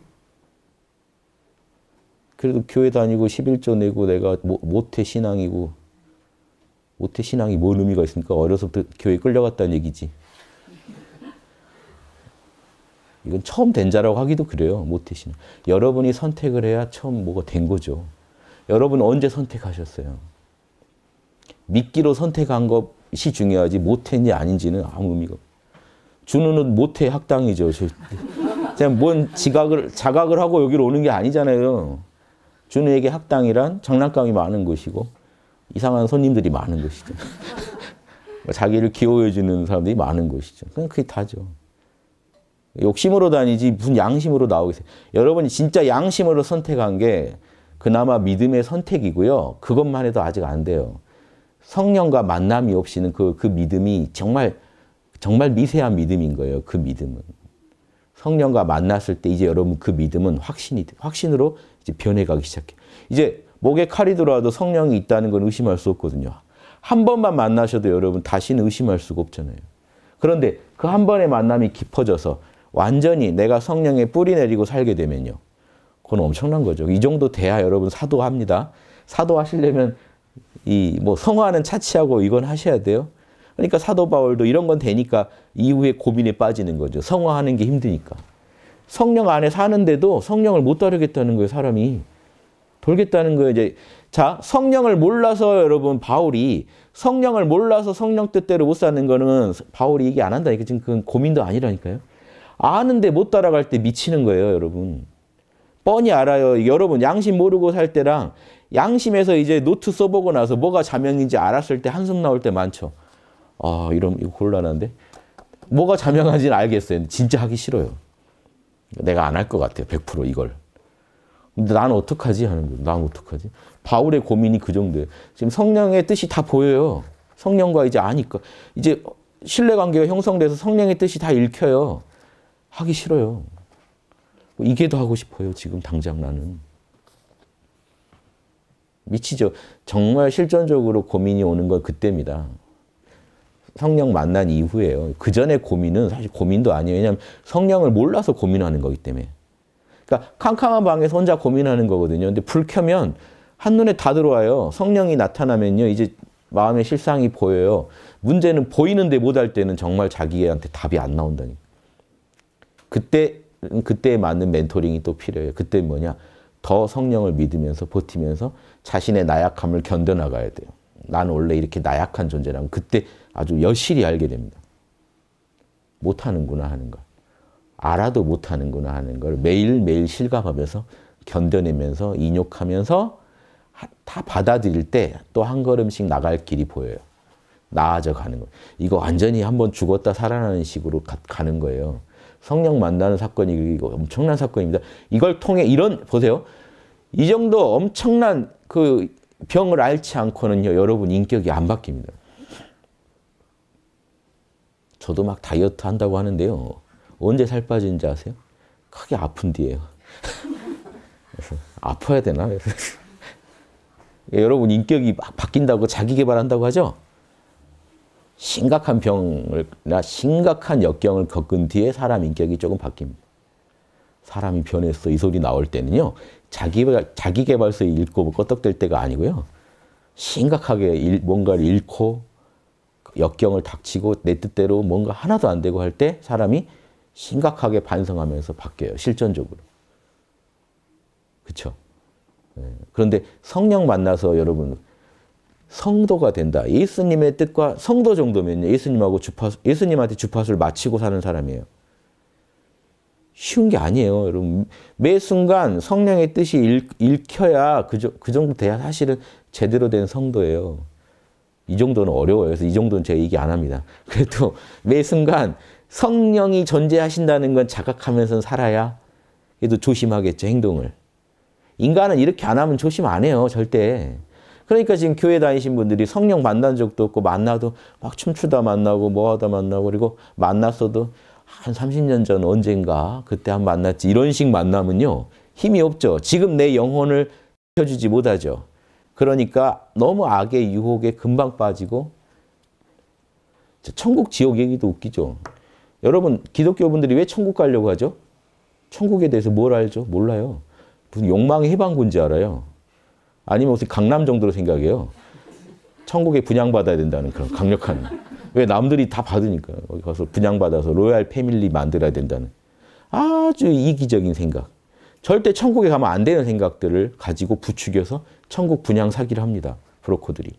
그래도 교회 다니고 11조 내고 내가 모태 신앙이고 오태 신앙이 뭔 의미가 있습니까? 어려서부터 교회 끌려갔다는 얘기지. 이건 처음 된 자라고 하기도 그래요. 모태 신앙. 여러분이 선택을 해야 처음 뭐가 된 거죠. 여러분 언제 선택하셨어요? 믿기로 선택한 것이 중요하지 못했니 아닌지는 아무 의미가 주는 못해 학당이죠. 그냥 뭔 지각을 자각을 하고 여기로 오는 게 아니잖아요. 준우에게 학당이란 장난감이 많은 것이고 이상한 손님들이 많은 것이죠. 뭐 자기를 기호해주는 사람들이 많은 것이죠. 그냥 그게 다죠. 욕심으로 다니지 무슨 양심으로 나오겠어요. 여러분이 진짜 양심으로 선택한 게 그나마 믿음의 선택이고요. 그것만 해도 아직 안 돼요. 성령과 만남이 없이는 그, 그 믿음이 정말, 정말 미세한 믿음인 거예요. 그 믿음은. 성령과 만났을 때 이제 여러분 그 믿음은 확신이, 확신으로 이제 변해가기 시작해 이제 목에 칼이 들어와도 성령이 있다는 건 의심할 수 없거든요. 한 번만 만나셔도 여러분 다시는 의심할 수가 없잖아요. 그런데 그 한 번의 만남이 깊어져서 완전히 내가 성령에 뿌리 내리고 살게 되면요. 그건 엄청난 거죠. 이 정도 돼야 여러분 사도합니다. 사도하시려면 이 뭐 성화는 차치하고 이건 하셔야 돼요. 그러니까 사도 바울도 이런 건 되니까 이후에 고민에 빠지는 거죠. 성화하는 게 힘드니까. 성령 안에 사는데도 성령을 못 따르겠다는 거예요, 사람이. 돌겠다는 거예요. 이제 자, 성령을 몰라서 여러분 바울이 성령을 몰라서 성령 뜻대로 못 사는 거는 바울이 얘기 안 한다니까 지금 그건 고민도 아니라니까요. 아는데 못 따라갈 때 미치는 거예요, 여러분. 뻔히 알아요. 여러분 양심 모르고 살 때랑 양심에서 이제 노트 써보고 나서 뭐가 자명인지 알았을 때 한숨 나올 때 많죠. 아, 이러 이거 곤란한데. 뭐가 자명한지는 알겠어요. 진짜 하기 싫어요. 내가 안 할 것 같아요. 100% 이걸. 근데 난 어떡하지? 하는 거예요. 난 어떡하지? 바울의 고민이 그 정도예요. 지금 성령의 뜻이 다 보여요. 성령과 이제 아니까. 이제 신뢰관계가 형성돼서 성령의 뜻이 다 읽혀요. 하기 싫어요. 뭐 이게 더 하고 싶어요. 지금 당장 나는. 미치죠. 정말 실전적으로 고민이 오는 건 그때입니다. 성령 만난 이후에요. 그 전에 고민은 사실 고민도 아니에요. 왜냐하면 성령을 몰라서 고민하는 거기 때문에. 그러니까 캄캄한 방에서 혼자 고민하는 거거든요. 근데 불 켜면 한눈에 다 들어와요. 성령이 나타나면요. 이제 마음의 실상이 보여요. 문제는 보이는데 못할 때는 정말 자기한테 답이 안 나온다니까. 그때 그때에 맞는 멘토링이 또 필요해요. 그때 뭐냐? 더 성령을 믿으면서 버티면서 자신의 나약함을 견뎌나가야 돼요. 난 원래 이렇게 나약한 존재라면 그때 아주 여실히 알게 됩니다. 못하는구나 하는 걸. 알아도 못하는구나 하는 걸 매일매일 실감하면서 견뎌내면서 인욕하면서 다 받아들일 때 또 한 걸음씩 나갈 길이 보여요. 나아져 가는 거예요. 이거 완전히 한번 죽었다 살아나는 식으로 가, 는 거예요. 성령 만나는 사건이 이거 엄청난 사건입니다. 이걸 통해 이런 보세요. 이 정도 엄청난 그 병을 앓지 않고는요. 여러분 인격이 안 바뀝니다. 저도 막 다이어트 한다고 하는데요. 언제 살 빠진지 아세요? 크게 아픈 뒤에요. 그래서 아파야 되나? 여러분 인격이 막 바뀐다고 자기 개발한다고 하죠? 심각한 병을나 심각한 역경을 겪은 뒤에 사람 인격이 조금 바뀝니다. 사람이 변했어 이 소리 나올 때는요. 자기 자기 개발서 읽고 껐덕될 뭐 때가 아니고요. 심각하게 일, 뭔가를 잃고 역경을 닥치고 내 뜻대로 뭔가 하나도 안 되고 할 때 사람이 심각하게 반성하면서 바뀌어요. 실전적으로. 그렇죠? 그런데 성령 만나서 여러분 성도가 된다. 예수님의 뜻과 성도 정도면 예수님하고 주파수, 예수님한테 주파수를 맞추고 사는 사람이에요. 쉬운 게 아니에요. 여러분 매 순간 성령의 뜻이 일, 읽혀야 그, 그 정도 돼야 사실은 제대로 된 성도예요. 이 정도는 어려워요. 그래서 이 정도는 제가 얘기 안 합니다. 그래도 매 순간 성령이 존재하신다는 건 자각하면서 살아야 그래도 조심하겠죠, 행동을. 인간은 이렇게 안 하면 조심 안 해요, 절대. 그러니까 지금 교회 다니신 분들이 성령 만난 적도 없고 만나도 막 춤추다 만나고 뭐하다 만나고 그리고 만났어도 한 30년 전 언젠가 그때 한 만났지 이런 식 만나면요 힘이 없죠. 지금 내 영혼을 펴주지 못하죠. 그러니까 너무 악의 유혹에 금방 빠지고 천국 지옥 얘기도 웃기죠. 여러분 기독교분들이 왜 천국 가려고 하죠? 천국에 대해서 뭘 알죠? 몰라요. 무슨 욕망의 해방군지 알아요. 아니면 무슨 강남 정도로 생각해요. 천국에 분양받아야 된다는 그런 강력한. 왜 남들이 다 받으니까. 거기 가서 분양받아서 로얄 패밀리 만들어야 된다는 아주 이기적인 생각. 절대 천국에 가면 안 되는 생각들을 가지고 부추겨서 천국 분양 사기를 합니다. 브로커들이.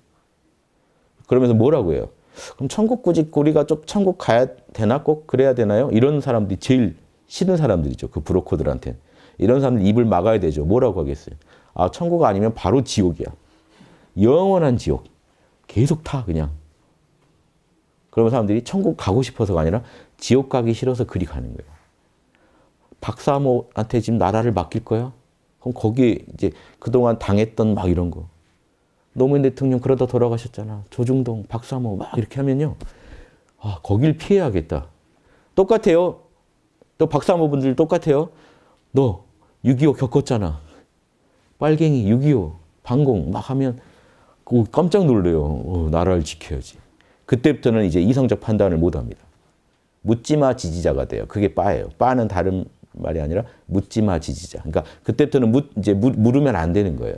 그러면서 뭐라고 해요? 그럼 천국 굳이 우리가 좀 천국 가야 되나 꼭 그래야 되나요? 이런 사람들이 제일 싫은 사람들이죠. 그 브로커들한테 이런 사람들 입을 막아야 되죠. 뭐라고 하겠어요? 아 천국 아니면 바로 지옥이야. 영원한 지옥. 계속 타 그냥. 그러면 사람들이 천국 가고 싶어서가 아니라 지옥 가기 싫어서 그리 가는 거예요. 박사모한테 지금 나라를 맡길 거야? 그럼 거기 이제 그동안 당했던 막 이런 거. 노무현 대통령 그러다 돌아가셨잖아. 조중동, 박사모 막 이렇게 하면요. 아, 거길 피해야겠다. 똑같아요. 또 박사모분들 똑같아요. 너 6.25 겪었잖아. 빨갱이 6.25 방공 막 하면 그 깜짝 놀래요. 어, 나라를 지켜야지. 그때부터는 이제 이성적 판단을 못합니다. 묻지마 지지자가 돼요. 그게 빠예요. 빠는 다른 말이 아니라 묻지마 지지자. 그러니까 그때부터는 묻, 이제 물, 물으면 안 되는 거예요.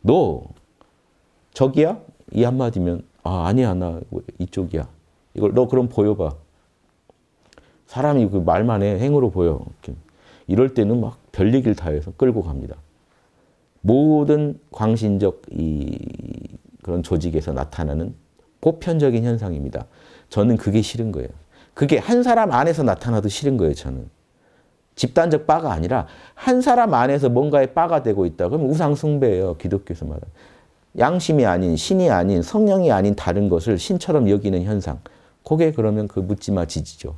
너 적이야? 이 한마디면 아 아니야 나 이쪽이야. 이걸 너 그럼 보여봐. 사람이 그 말만 해 행으로 보여. 이렇게. 이럴 때는 막 별 얘기를 다 해서 끌고 갑니다. 모든 광신적 이 그런 조직에서 나타나는 보편적인 현상입니다. 저는 그게 싫은 거예요. 그게 한 사람 안에서 나타나도 싫은 거예요, 저는. 집단적 바가 아니라 한 사람 안에서 뭔가의 바가 되고 있다. 그러면 우상숭배예요, 기독교에서 말하는. 양심이 아닌, 신이 아닌, 성령이 아닌 다른 것을 신처럼 여기는 현상. 그게 그러면 그 묻지마 지지죠.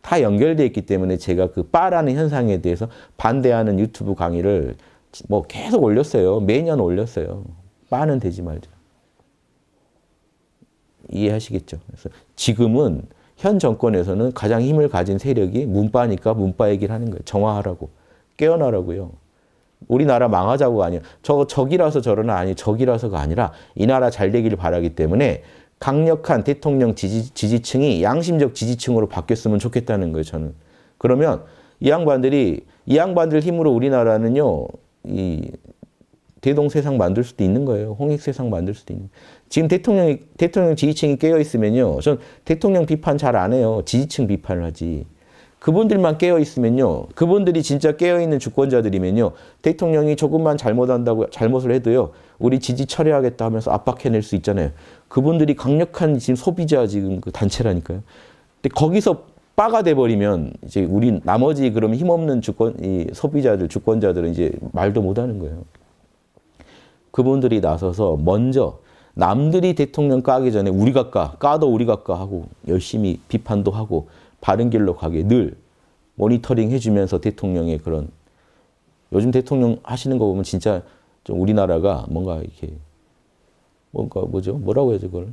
다 연결돼 있기 때문에 제가 그 빠라는 현상에 대해서 반대하는 유튜브 강의를 뭐 계속 올렸어요. 매년 올렸어요. 빠는 되지 말자. 이해하시겠죠? 그래서 지금은 현 정권에서는 가장 힘을 가진 세력이 문빠니까 문빠 얘기를 하는 거예요. 정화하라고. 깨어나라고요. 우리나라 망하자고 아니에요. 저 적이라서 저러나 아니 적이라서가 아니라 이 나라 잘 되기를 바라기 때문에 강력한 대통령 지지, 지지층이 양심적 지지층으로 바뀌었으면 좋겠다는 거예요, 저는. 그러면 이 양반들이, 이 양반들 힘으로 우리나라는요, 이 대동 세상 만들 수도 있는 거예요. 홍익 세상 만들 수도 있는. 지금 대통령이, 대통령 지지층이 깨어있으면요. 전 대통령 비판 잘 안 해요. 지지층 비판을 하지. 그분들만 깨어있으면요. 그분들이 진짜 깨어있는 주권자들이면요. 대통령이 조금만 잘못한다고, 잘못을 해도요. 우리 지지 철회하겠다 하면서 압박해낼 수 있잖아요. 그분들이 강력한 지금 소비자 지금 그 단체라니까요. 근데 거기서 빠가 돼버리면 이제 우리 나머지 그럼 힘없는 주권 이 소비자들 주권자들은 이제 말도 못하는 거예요. 그분들이 나서서 먼저 남들이 대통령 까기 전에 우리가 까 까도 우리가 까 하고 열심히 비판도 하고 바른 길로 가게 늘 모니터링 해주면서 대통령의 그런 요즘 대통령 하시는 거 보면 진짜 좀 우리나라가 뭔가 이렇게 뭔가 뭐죠? 뭐라고 해야 그걸?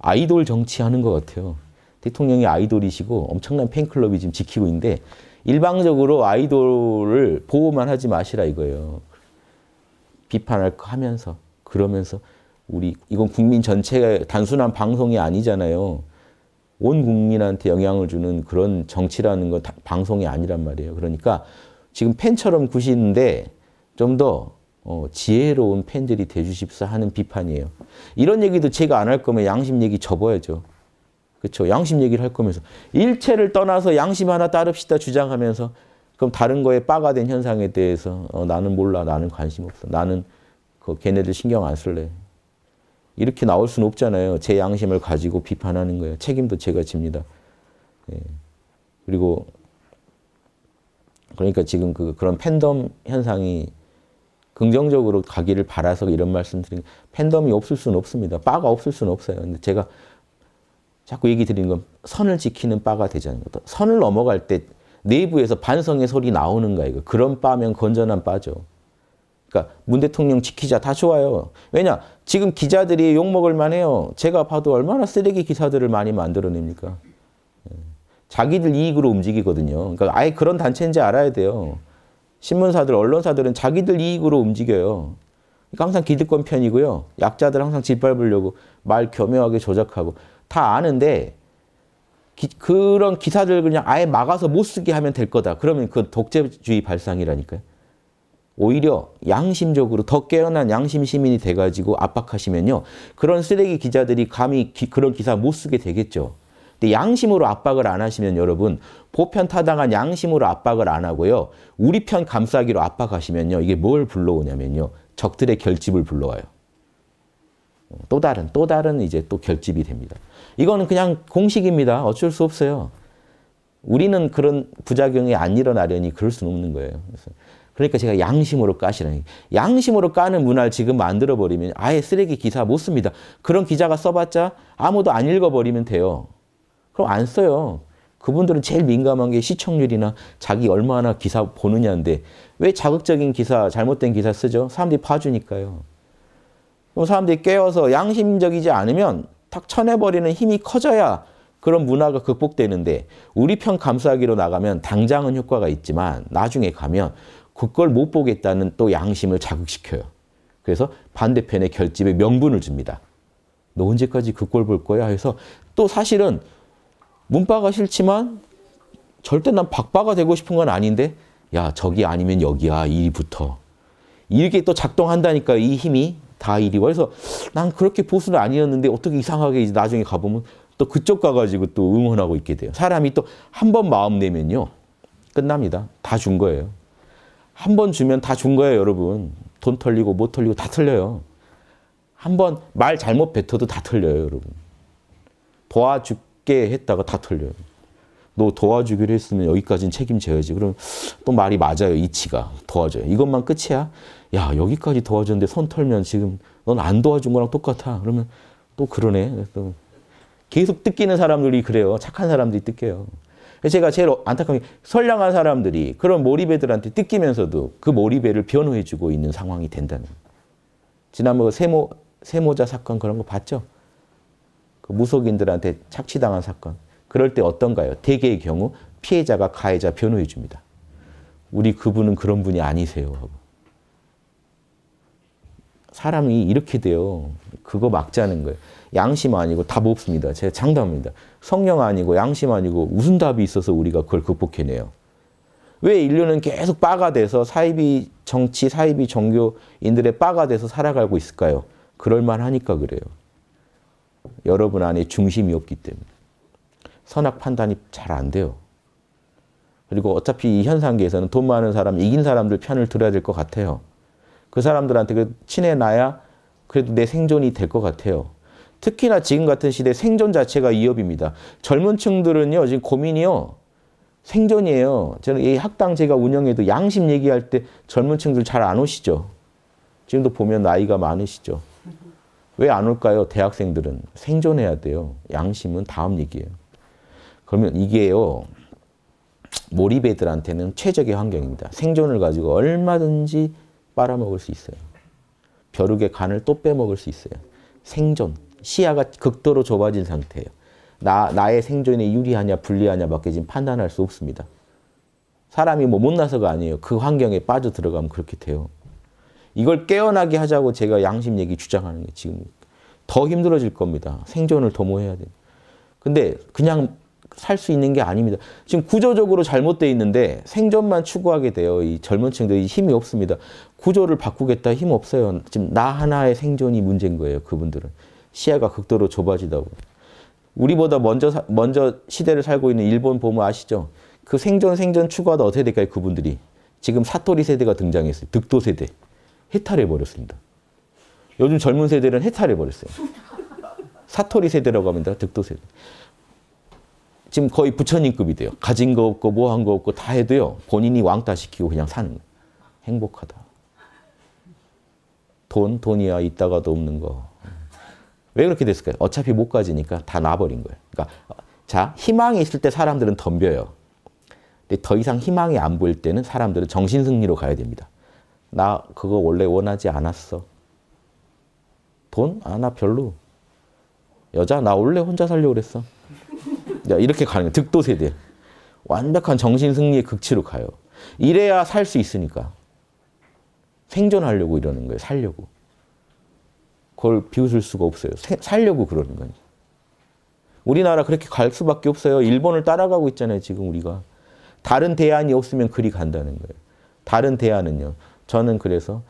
아이돌 정치하는 것 같아요. 대통령이 아이돌이시고 엄청난 팬클럽이 지금 지키고 있는데 일방적으로 아이돌을 보호만 하지 마시라 이거예요. 비판할 거 하면서 그러면서 우리 이건 국민 전체가 단순한 방송이 아니잖아요. 온 국민한테 영향을 주는 그런 정치라는 건 방송이 아니란 말이에요. 그러니까 지금 팬처럼 구시는데 좀더 어, 지혜로운 팬들이 돼주십사 하는 비판이에요. 이런 얘기도 제가 안 할 거면 양심 얘기 접어야죠. 그렇죠. 양심 얘기를 할 거면서 일체를 떠나서 양심 하나 따릅시다 주장하면서 그럼 다른 거에 빠가 된 현상에 대해서 어, 나는 몰라, 나는 관심 없어, 나는 그 걔네들 신경 안 쓸래. 이렇게 나올 수는 없잖아요. 제 양심을 가지고 비판하는 거예요. 책임도 제가 집니다. 예. 그리고 그러니까 지금 그 그런 팬덤 현상이 긍정적으로 가기를 바라서 이런 말씀 드린 팬덤이 없을 수는 없습니다. 바가 없을 수는 없어요. 근데 제가 자꾸 얘기 드린건 선을 지키는 바가 되자는 거다. 선을 넘어갈 때 내부에서 반성의 소리 나오는가 이거. 그런 바면 건전한 바죠. 그러니까 문 대통령 지키자 다 좋아요. 왜냐? 지금 기자들이 욕먹을 만해요. 제가 봐도 얼마나 쓰레기 기사들을 많이 만들어냅니까? 예. 자기들 이익으로 움직이거든요. 그러니까 아예 그런 단체인지 알아야 돼요. 신문사들, 언론사들은 자기들 이익으로 움직여요. 그러니까 항상 기득권 편이고요. 약자들 항상 짓밟으려고 말 교묘하게 조작하고 다 아는데 기, 그런 기사들 그냥 아예 막아서 못 쓰게 하면 될 거다. 그러면 그 독재주의 발상이라니까요. 오히려 양심적으로 더 깨어난 양심 시민이 돼가지고 압박하시면요. 그런 쓰레기 기자들이 감히 기, 그런 기사 못 쓰게 되겠죠. 근데 네, 양심으로 압박을 안 하시면 여러분 보편 타당한 양심으로 압박을 안 하고요. 우리 편 감싸기로 압박하시면요. 이게 뭘 불러오냐면요. 적들의 결집을 불러와요. 어, 또 다른 또 다른 이제 또 결집이 됩니다. 이거는 그냥 공식입니다. 어쩔 수 없어요. 우리는 그런 부작용이 안 일어나려니 그럴 수는 없는 거예요. 그래서 그러니까 제가 양심으로 까시라는 양심으로 까는 문화를 지금 만들어 버리면 아예 쓰레기 기사 못 씁니다. 그런 기자가 써봤자 아무도 안 읽어버리면 돼요. 그럼 안 써요. 그분들은 제일 민감한 게 시청률이나 자기 얼마나 기사 보느냐인데 왜 자극적인 기사, 잘못된 기사 쓰죠? 사람들이 봐주니까요. 그럼 사람들이 깨워서 양심적이지 않으면 탁 쳐내버리는 힘이 커져야 그런 문화가 극복되는데 우리 편감하기로 나가면 당장은 효과가 있지만 나중에 가면 그걸 못 보겠다는 또 양심을 자극시켜요. 그래서 반대편의 결집에 명분을 줍니다. 너 언제까지 그꼴 볼 거야? 해서 또 사실은 문과가 싫지만 절대 난 박바가 되고 싶은 건 아닌데 야 저기 아니면 여기야 일이 부터 이렇게 또 작동한다니까 이 힘이 다 일이 와. 그래서 난 그렇게 보수는 아니었는데 어떻게 이상하게 이제 나중에 가보면 또 그쪽 가가지고 또 응원하고 있게 돼요. 사람이 또 한 번 마음 내면요. 끝납니다. 다 준 거예요. 한 번 주면 다 준 거예요, 여러분. 돈 털리고 못 뭐 털리고 다 털려요. 한 번 말 잘못 뱉어도 다 털려요, 여러분. 도와주, 돕게 했다가 다 털려요. 너 도와주기로 했으면 여기까지는 책임져야지. 그럼 또 말이 맞아요. 이치가 도와줘요. 이것만 끝이야. 야 여기까지 도와줬는데 손 털면 지금 넌 안 도와준 거랑 똑같아. 그러면 또 그러네. 또 계속 뜯기는 사람들이 그래요. 착한 사람들이 뜯겨요. 제가 제일 안타까운 게 선량한 사람들이 그런 모리배들한테 뜯기면서도 그 모리배를 변호해주고 있는 상황이 된다는. 지난번 그 세모 세모자 사건 그런 거 봤죠? 그 무속인들한테 착취당한 사건. 그럴 때 어떤가요? 대개의 경우 피해자가 가해자 변호해 줍니다. 우리 그분은 그런 분이 아니세요 하고. 사람이 이렇게 돼요. 그거 막자는 거예요. 양심 아니고 답 없습니다. 제가 장담합니다. 성령 아니고 양심 아니고 무슨 답이 있어서 우리가 그걸 극복해내요. 왜 인류는 계속 빠가 돼서 사이비 정치, 사이비 종교인들의 빠가 돼서 살아가고 있을까요? 그럴만하니까 그래요. 여러분 안에 중심이 없기 때문에 선악 판단이 잘 안 돼요. 그리고 어차피 이 현상계에서는 돈 많은 사람, 이긴 사람들 편을 들어야 될 것 같아요. 그 사람들한테 친해놔야 그래도 내 생존이 될 것 같아요. 특히나 지금 같은 시대 생존 자체가 위협입니다. 젊은 층들은요, 지금 고민이요. 생존이에요. 저는 이 학당 제가 운영해도 양심 얘기할 때 젊은 층들 잘 안 오시죠. 지금도 보면 나이가 많으시죠. 왜안 올까요? 대학생들은 생존해야 돼요. 양심은 다음 얘기예요. 그러면 이게요. 몰입애들한테는 최적의 환경입니다. 생존을 가지고 얼마든지 빨아먹을 수 있어요. 벼룩의 간을 또 빼먹을 수 있어요. 생존. 시야가 극도로 좁아진 상태예요. 나, 나의 생존이 유리하냐 불리하냐밖에 지금 판단할 수 없습니다. 사람이 뭐 못나서가 아니에요. 그 환경에 빠져 들어가면 그렇게 돼요. 이걸 깨어나게 하자고 제가 양심 얘기 주장하는 게 지금 더 힘들어질 겁니다. 생존을 도모해야 돼. 근데 그냥 살 수 있는 게 아닙니다. 지금 구조적으로 잘못돼 있는데 생존만 추구하게 돼요. 이 젊은 층들이 힘이 없습니다. 구조를 바꾸겠다 힘 없어요. 지금 나 하나의 생존이 문제인 거예요. 그분들은. 시야가 극도로 좁아지다 보 우리보다 먼저 사, 먼저 시대를 살고 있는 일본 보모 아시죠? 그 생존 생존 추구하다 어떻게 될까요? 그분들이. 지금 사토리 세대가 등장했어요. 득도 세대. 해탈해 버렸습니다. 요즘 젊은 세대는 해탈해 버렸어요. 사토리 세대라고 합니다. 득도 세대. 지금 거의 부처님급이 돼요. 가진 거 없고 뭐 한 거 없고 다 해도요. 본인이 왕따 시키고 그냥 사는 거 행복하다. 돈, 돈이야 있다가도 없는 거. 왜 그렇게 됐을까요? 어차피 못 가지니까 다 놔버린 거예요. 그러니까 자, 희망이 있을 때 사람들은 덤벼요. 근데 더 이상 희망이 안 보일 때는 사람들은 정신승리로 가야 됩니다. 나 그거 원래 원하지 않았어. 돈? 아, 나 별로. 여자? 나 원래 혼자 살려고 그랬어. 야, 이렇게 가는 거야. 득도 세대. 완벽한 정신 승리의 극치로 가요. 이래야 살 수 있으니까. 생존하려고 이러는 거예요. 살려고. 그걸 비웃을 수가 없어요. 세, 살려고 그러는 거니. 우리나라 그렇게 갈 수밖에 없어요. 일본을 따라가고 있잖아요. 지금 우리가. 다른 대안이 없으면 그리 간다는 거예요. 다른 대안은요. 저는 그래서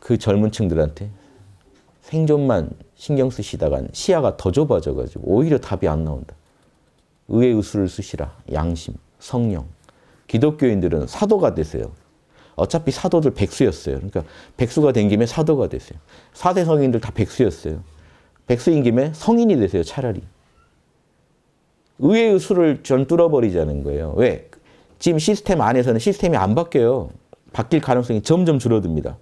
그 젊은 층들한테 생존만 신경 쓰시다간 시야가 더 좁아져가지고 오히려 답이 안 나온다. 의의 의수를 쓰시라. 양심, 성령. 기독교인들은 사도가 되세요. 어차피 사도들 백수였어요. 그러니까 백수가 된 김에 사도가 되세요. 사대 성인들 다 백수였어요. 백수인 김에 성인이 되세요, 차라리. 의의 의수를전 뚫어버리자는 거예요. 왜? 지금 시스템 안에서는 시스템이 안 바뀌어요. 바뀔 가능성이 점점 줄어듭니다.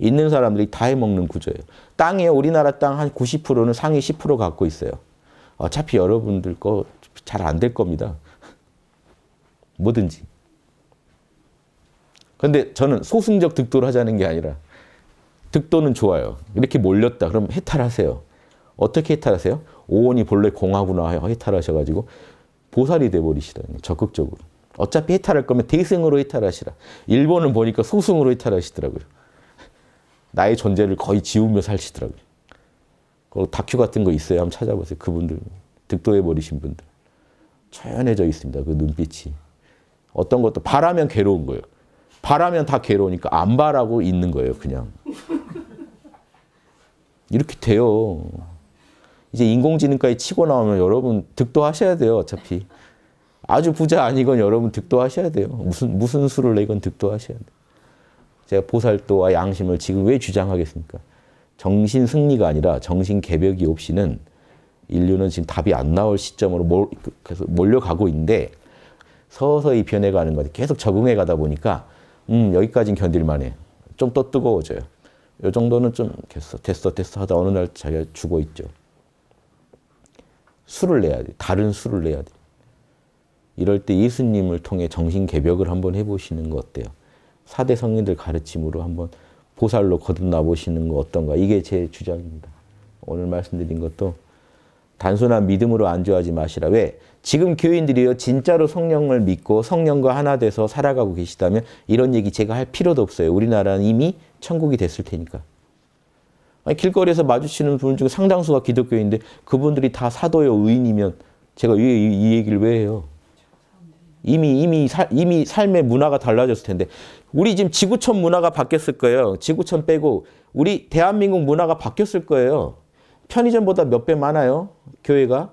있는 사람들이 다 해먹는 구조예요. 땅에 우리나라 땅 한 90%는 상위 10% 갖고 있어요. 어차피 여러분들 거 잘 안 될 겁니다. 뭐든지. 근데 저는 소승적 득도를 하자는 게 아니라 득도는 좋아요. 이렇게 몰렸다. 그럼 해탈하세요. 어떻게 해탈하세요? 오원이 본래 공하구나 해탈하셔가지고 보살이 돼버리시라 적극적으로. 어차피 해탈할 거면 대승으로 해탈하시라. 일본은 보니까 소승으로 해탈하시더라고요. 나의 존재를 거의 지우며 살시더라고요. 그 다큐 같은 거 있어요. 한번 찾아보세요. 그분들 득도해버리신 분들. 처연해져 있습니다. 그 눈빛이. 어떤 것도 바라면 괴로운 거예요. 바라면 다 괴로우니까 안 바라고 있는 거예요. 그냥. 이렇게 돼요. 이제 인공지능까지 치고 나오면 여러분 득도하셔야 돼요. 어차피. 아주 부자 아니건 여러분 득도하셔야 돼요. 무슨, 무슨 수를 내건 득도하셔야 돼요. 제가 보살도와 양심을 지금 왜 주장하겠습니까? 정신 승리가 아니라 정신 개벽이 없이는 인류는 지금 답이 안 나올 시점으로 몰, 그래서 몰려가고 있는데 서서히 변해가는 거죠. 계속 적응해 가다 보니까 음 여기까지는 견딜만해. 좀 더 뜨거워져요. 요 정도는 좀 됐어, 됐어, 됐어 하다 어느 날 자기가 죽어 있죠. 술을 내야 돼. 다른 술을 내야 돼. 이럴 때 예수님을 통해 정신 개벽을 한번 해보시는 거 어때요? 4대 성인들 가르침으로 한번 보살로 거듭나 보시는 거 어떤가? 이게 제 주장입니다. 오늘 말씀드린 것도 단순한 믿음으로 안주하지 마시라. 왜? 지금 교인들이요 진짜로 성령을 믿고 성령과 하나 돼서 살아가고 계시다면 이런 얘기 제가 할 필요도 없어요. 우리나라는 이미 천국이 됐을 테니까. 아니, 길거리에서 마주치는 분 중에 상당수가 기독교인데 그분들이 다 사도요 의인이면 제가 이, 이, 이 얘기를 왜 해요? 이미 이미 사, 이미 삶의 문화가 달라졌을 텐데 우리 지금 지구촌 문화가 바뀌었을 거예요. 지구촌 빼고 우리 대한민국 문화가 바뀌었을 거예요. 편의점보다 몇 배 많아요. 교회가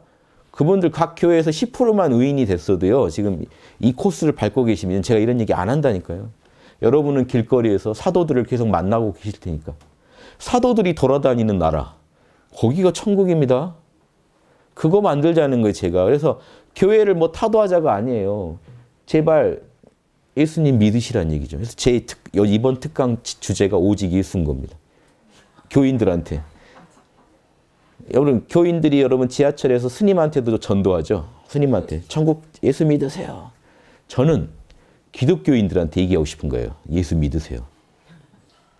그분들 각 교회에서 10%만 의인이 됐어도요. 지금 이 코스를 밟고 계시면 제가 이런 얘기 안 한다니까요. 여러분은 길거리에서 사도들을 계속 만나고 계실 테니까 사도들이 돌아다니는 나라 거기가 천국입니다. 그거 만들자는 거예요, 제가. 그래서 교회를 뭐 타도하자가 아니에요. 제발 예수님 믿으시란 얘기죠. 그래서 제 특, 이번 특강 주제가 오직 예수인 겁니다. 교인들한테. 여러분 교인들이 여러분 지하철에서 스님한테도 전도하죠. 스님한테 천국 예수 믿으세요. 저는 기독교인들한테 얘기하고 싶은 거예요. 예수 믿으세요.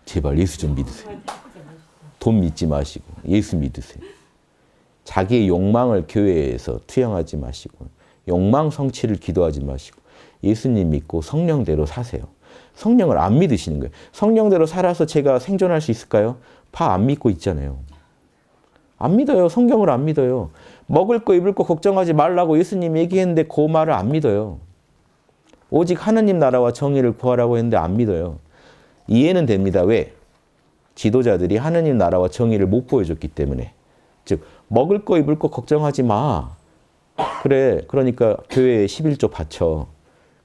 제발 예수 좀 믿으세요. 돈 믿지 마시고 예수 믿으세요. 자기의 욕망을 교회에서 투영하지 마시고 욕망 성취를 기도하지 마시고 예수님 믿고 성령대로 사세요. 성령을 안 믿으시는 거예요. 성령대로 살아서 제가 생존할 수 있을까요? 파안 믿고 있잖아요. 안 믿어요. 성경을 안 믿어요. 먹을 거 입을 거 걱정하지 말라고 예수님 얘기했는데 그 말을 안 믿어요. 오직 하나님 나라와 정의를 구하라고 했는데 안 믿어요. 이해는 됩니다. 왜? 지도자들이 하나님 나라와 정의를 못 보여줬기 때문에. 즉 먹을 거 입을 거 걱정하지 마. 그래 그러니까 교회에 11조 바쳐.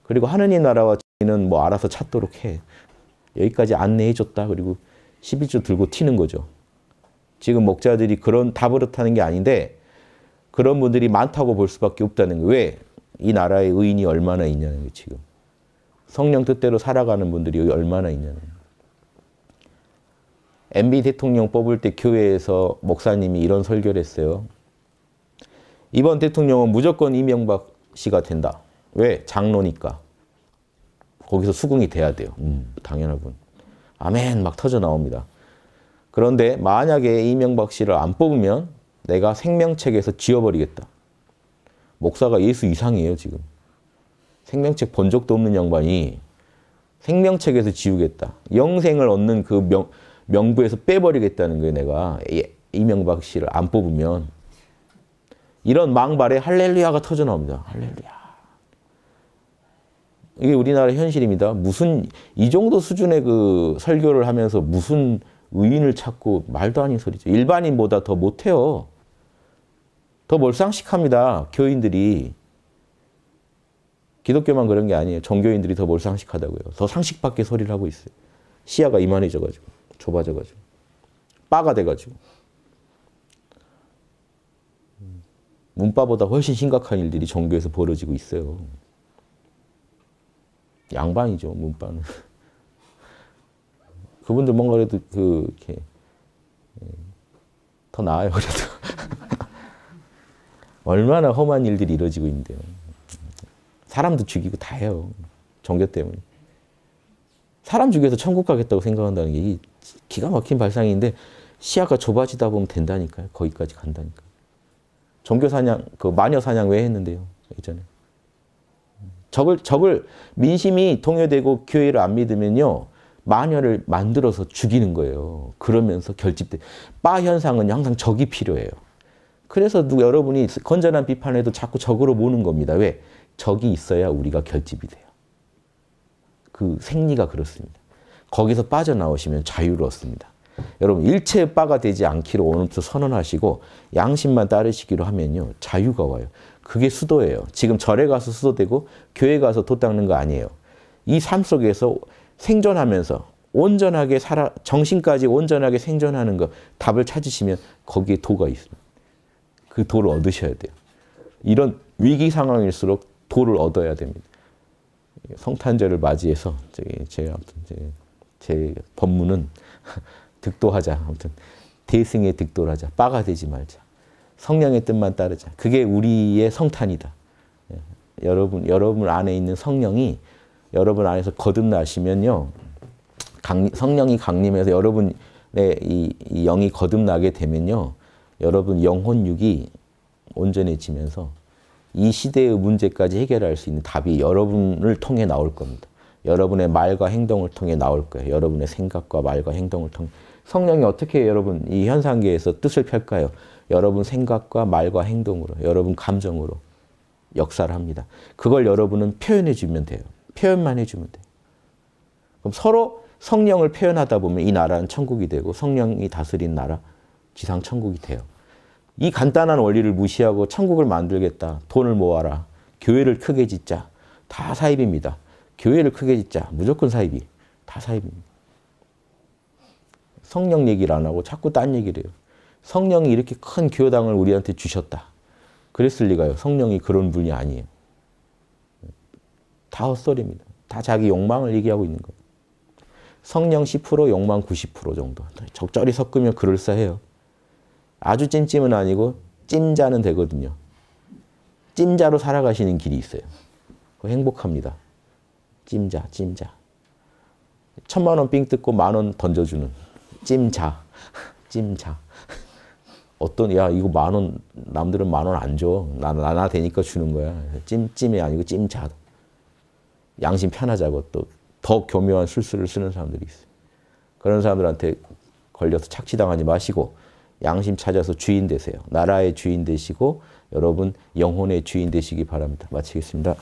그리고 하느님 나라와 진는뭐 알아서 찾도록 해. 여기까지 안내해 줬다. 그리고 11조 들고 튀는 거죠. 지금 목자들이 그런 다 버릇하는 게 아닌데 그런 분들이 많다고 볼 수밖에 없다는 거예요. 왜? 이 나라의 의인이 얼마나 있냐는 거예요, 지금. 성령 뜻대로 살아가는 분들이 얼마나 있냐는 거예요. MB 대통령 뽑을 때 교회에서 목사님이 이런 설교를 했어요. 이번 대통령은 무조건 이명박 씨가 된다. 왜? 장로니까. 거기서 수긍이 돼야 돼요. 음, 음. 당연하군. 아멘 막 터져 나옵니다. 그런데 만약에 이명박 씨를 안 뽑으면 내가 생명책에서 지워버리겠다. 목사가 예수 이상이에요, 지금. 생명책 본 적도 없는 양반이 생명책에서 지우겠다. 영생을 얻는 그 명, 명부에서 빼버리겠다는 거예요, 내가. 이명박 씨를 안 뽑으면. 이런 망발에 할렐루야가 터져 나옵니다. 할렐루야. 이게 우리나라 현실입니다. 무슨, 이 정도 수준의 그 설교를 하면서 무슨 의인을 찾고 말도 아닌 소리죠. 일반인보다 더 못해요. 더 몰상식합니다. 교인들이. 기독교만 그런 게 아니에요. 종교인들이 더 몰상식하다고요. 더 상식밖에 소리를 하고 있어요. 시야가 이만해져가지고. 좁아져가지고. 빠가 돼가지고. 음. 문바보다 훨씬 심각한 일들이 종교에서 벌어지고 있어요. 양반이죠, 문바는. 그분들 뭔가 그래도 그, 이렇게, 예, 더 나아요, 그래도. 얼마나 험한 일들이 이루어지고 있는데요. 사람도 죽이고 다 해요. 종교 때문에. 사람 죽여서 천국 가겠다고 생각한다는 게 기가 막힌 발상인데 시야가 좁아지다 보면 된다니까요. 거기까지 간다니까요. 종교 사냥, 그 마녀 사냥 왜 했는데요. 예전에. 적을, 적을, 민심이 통일되고 교회를 안 믿으면요. 마녀를 만들어서 죽이는 거예요. 그러면서 결집돼. 빠 현상은 항상 적이 필요해요. 그래서 누, 여러분이 건전한 비판에도 자꾸 적으로 모는 겁니다. 왜? 적이 있어야 우리가 결집이 돼요. 그 생리가 그렇습니다. 거기서 빠져나오시면 자유를 얻습니다. 여러분 일체의 바가 되지 않기로 오늘부터 선언하시고 양심만 따르시기로 하면요. 자유가 와요. 그게 수도예요. 지금 절에 가서 수도되고 교회 가서 도 닦는 거 아니에요. 이 삶 속에서 생존하면서 온전하게 살아 정신까지 온전하게 생존하는 거 답을 찾으시면 거기에 도가 있습니다. 그 도를 얻으셔야 돼요. 이런 위기 상황일수록 도를 얻어야 됩니다. 성탄절을 맞이해서 저기 제가 아무튼 제 법문은 득도하자. 아무튼 대승의 득도를 자 빠가 되지 말자. 성령의 뜻만 따르자. 그게 우리의 성탄이다. 예. 여러분 여러분 안에 있는 성령이 여러분 안에서 거듭나시면요. 강, 성령이 강림해서 여러분의 이, 이 영이 거듭나게 되면요. 여러분 영혼육이 온전해지면서 이 시대의 문제까지 해결할 수 있는 답이 여러분을 통해 나올 겁니다. 여러분의 말과 행동을 통해 나올 거예요. 여러분의 생각과 말과 행동을 통해. 성령이 어떻게 여러분 이 현상계에서 뜻을 펼까요? 여러분 생각과 말과 행동으로, 여러분 감정으로 역사를 합니다. 그걸 여러분은 표현해 주면 돼요. 표현만 해주면 돼요. 그럼 서로 성령을 표현하다 보면 이 나라는 천국이 되고 성령이 다스린 나라, 지상 천국이 돼요. 이 간단한 원리를 무시하고 천국을 만들겠다. 돈을 모아라. 교회를 크게 짓자. 다 사입입니다. 교회를 크게 짓자. 무조건 사입이. 다 사입입니다. 성령 얘기를 안 하고 자꾸 딴 얘기를 해요. 성령이 이렇게 큰 교당을 우리한테 주셨다. 그랬을 리가요. 성령이 그런 분이 아니에요. 다 헛소리입니다. 다 자기 욕망을 얘기하고 있는 거예요. 성령 10% 욕망 90% 정도. 적절히 섞으면 그럴싸해요. 아주 찜찜은 아니고 찜자는 되거든요. 찜자로 살아가시는 길이 있어요. 행복합니다. 찜자, 찜자. 천만 원삥 뜯고 만원 던져주는 찜자, 찜자. 어떤 야 이거 만원 남들은 만원 안 줘. 나 나나 되니까 주는 거야. 찜찜이 아니고 찜자. 양심 편하자고 또 더 교묘한 술수를 쓰는 사람들이 있어 그런 사람들한테 걸려서 착취당하지 마시고 양심 찾아서 주인 되세요. 나라의 주인 되시고 여러분 영혼의 주인 되시기 바랍니다. 마치겠습니다.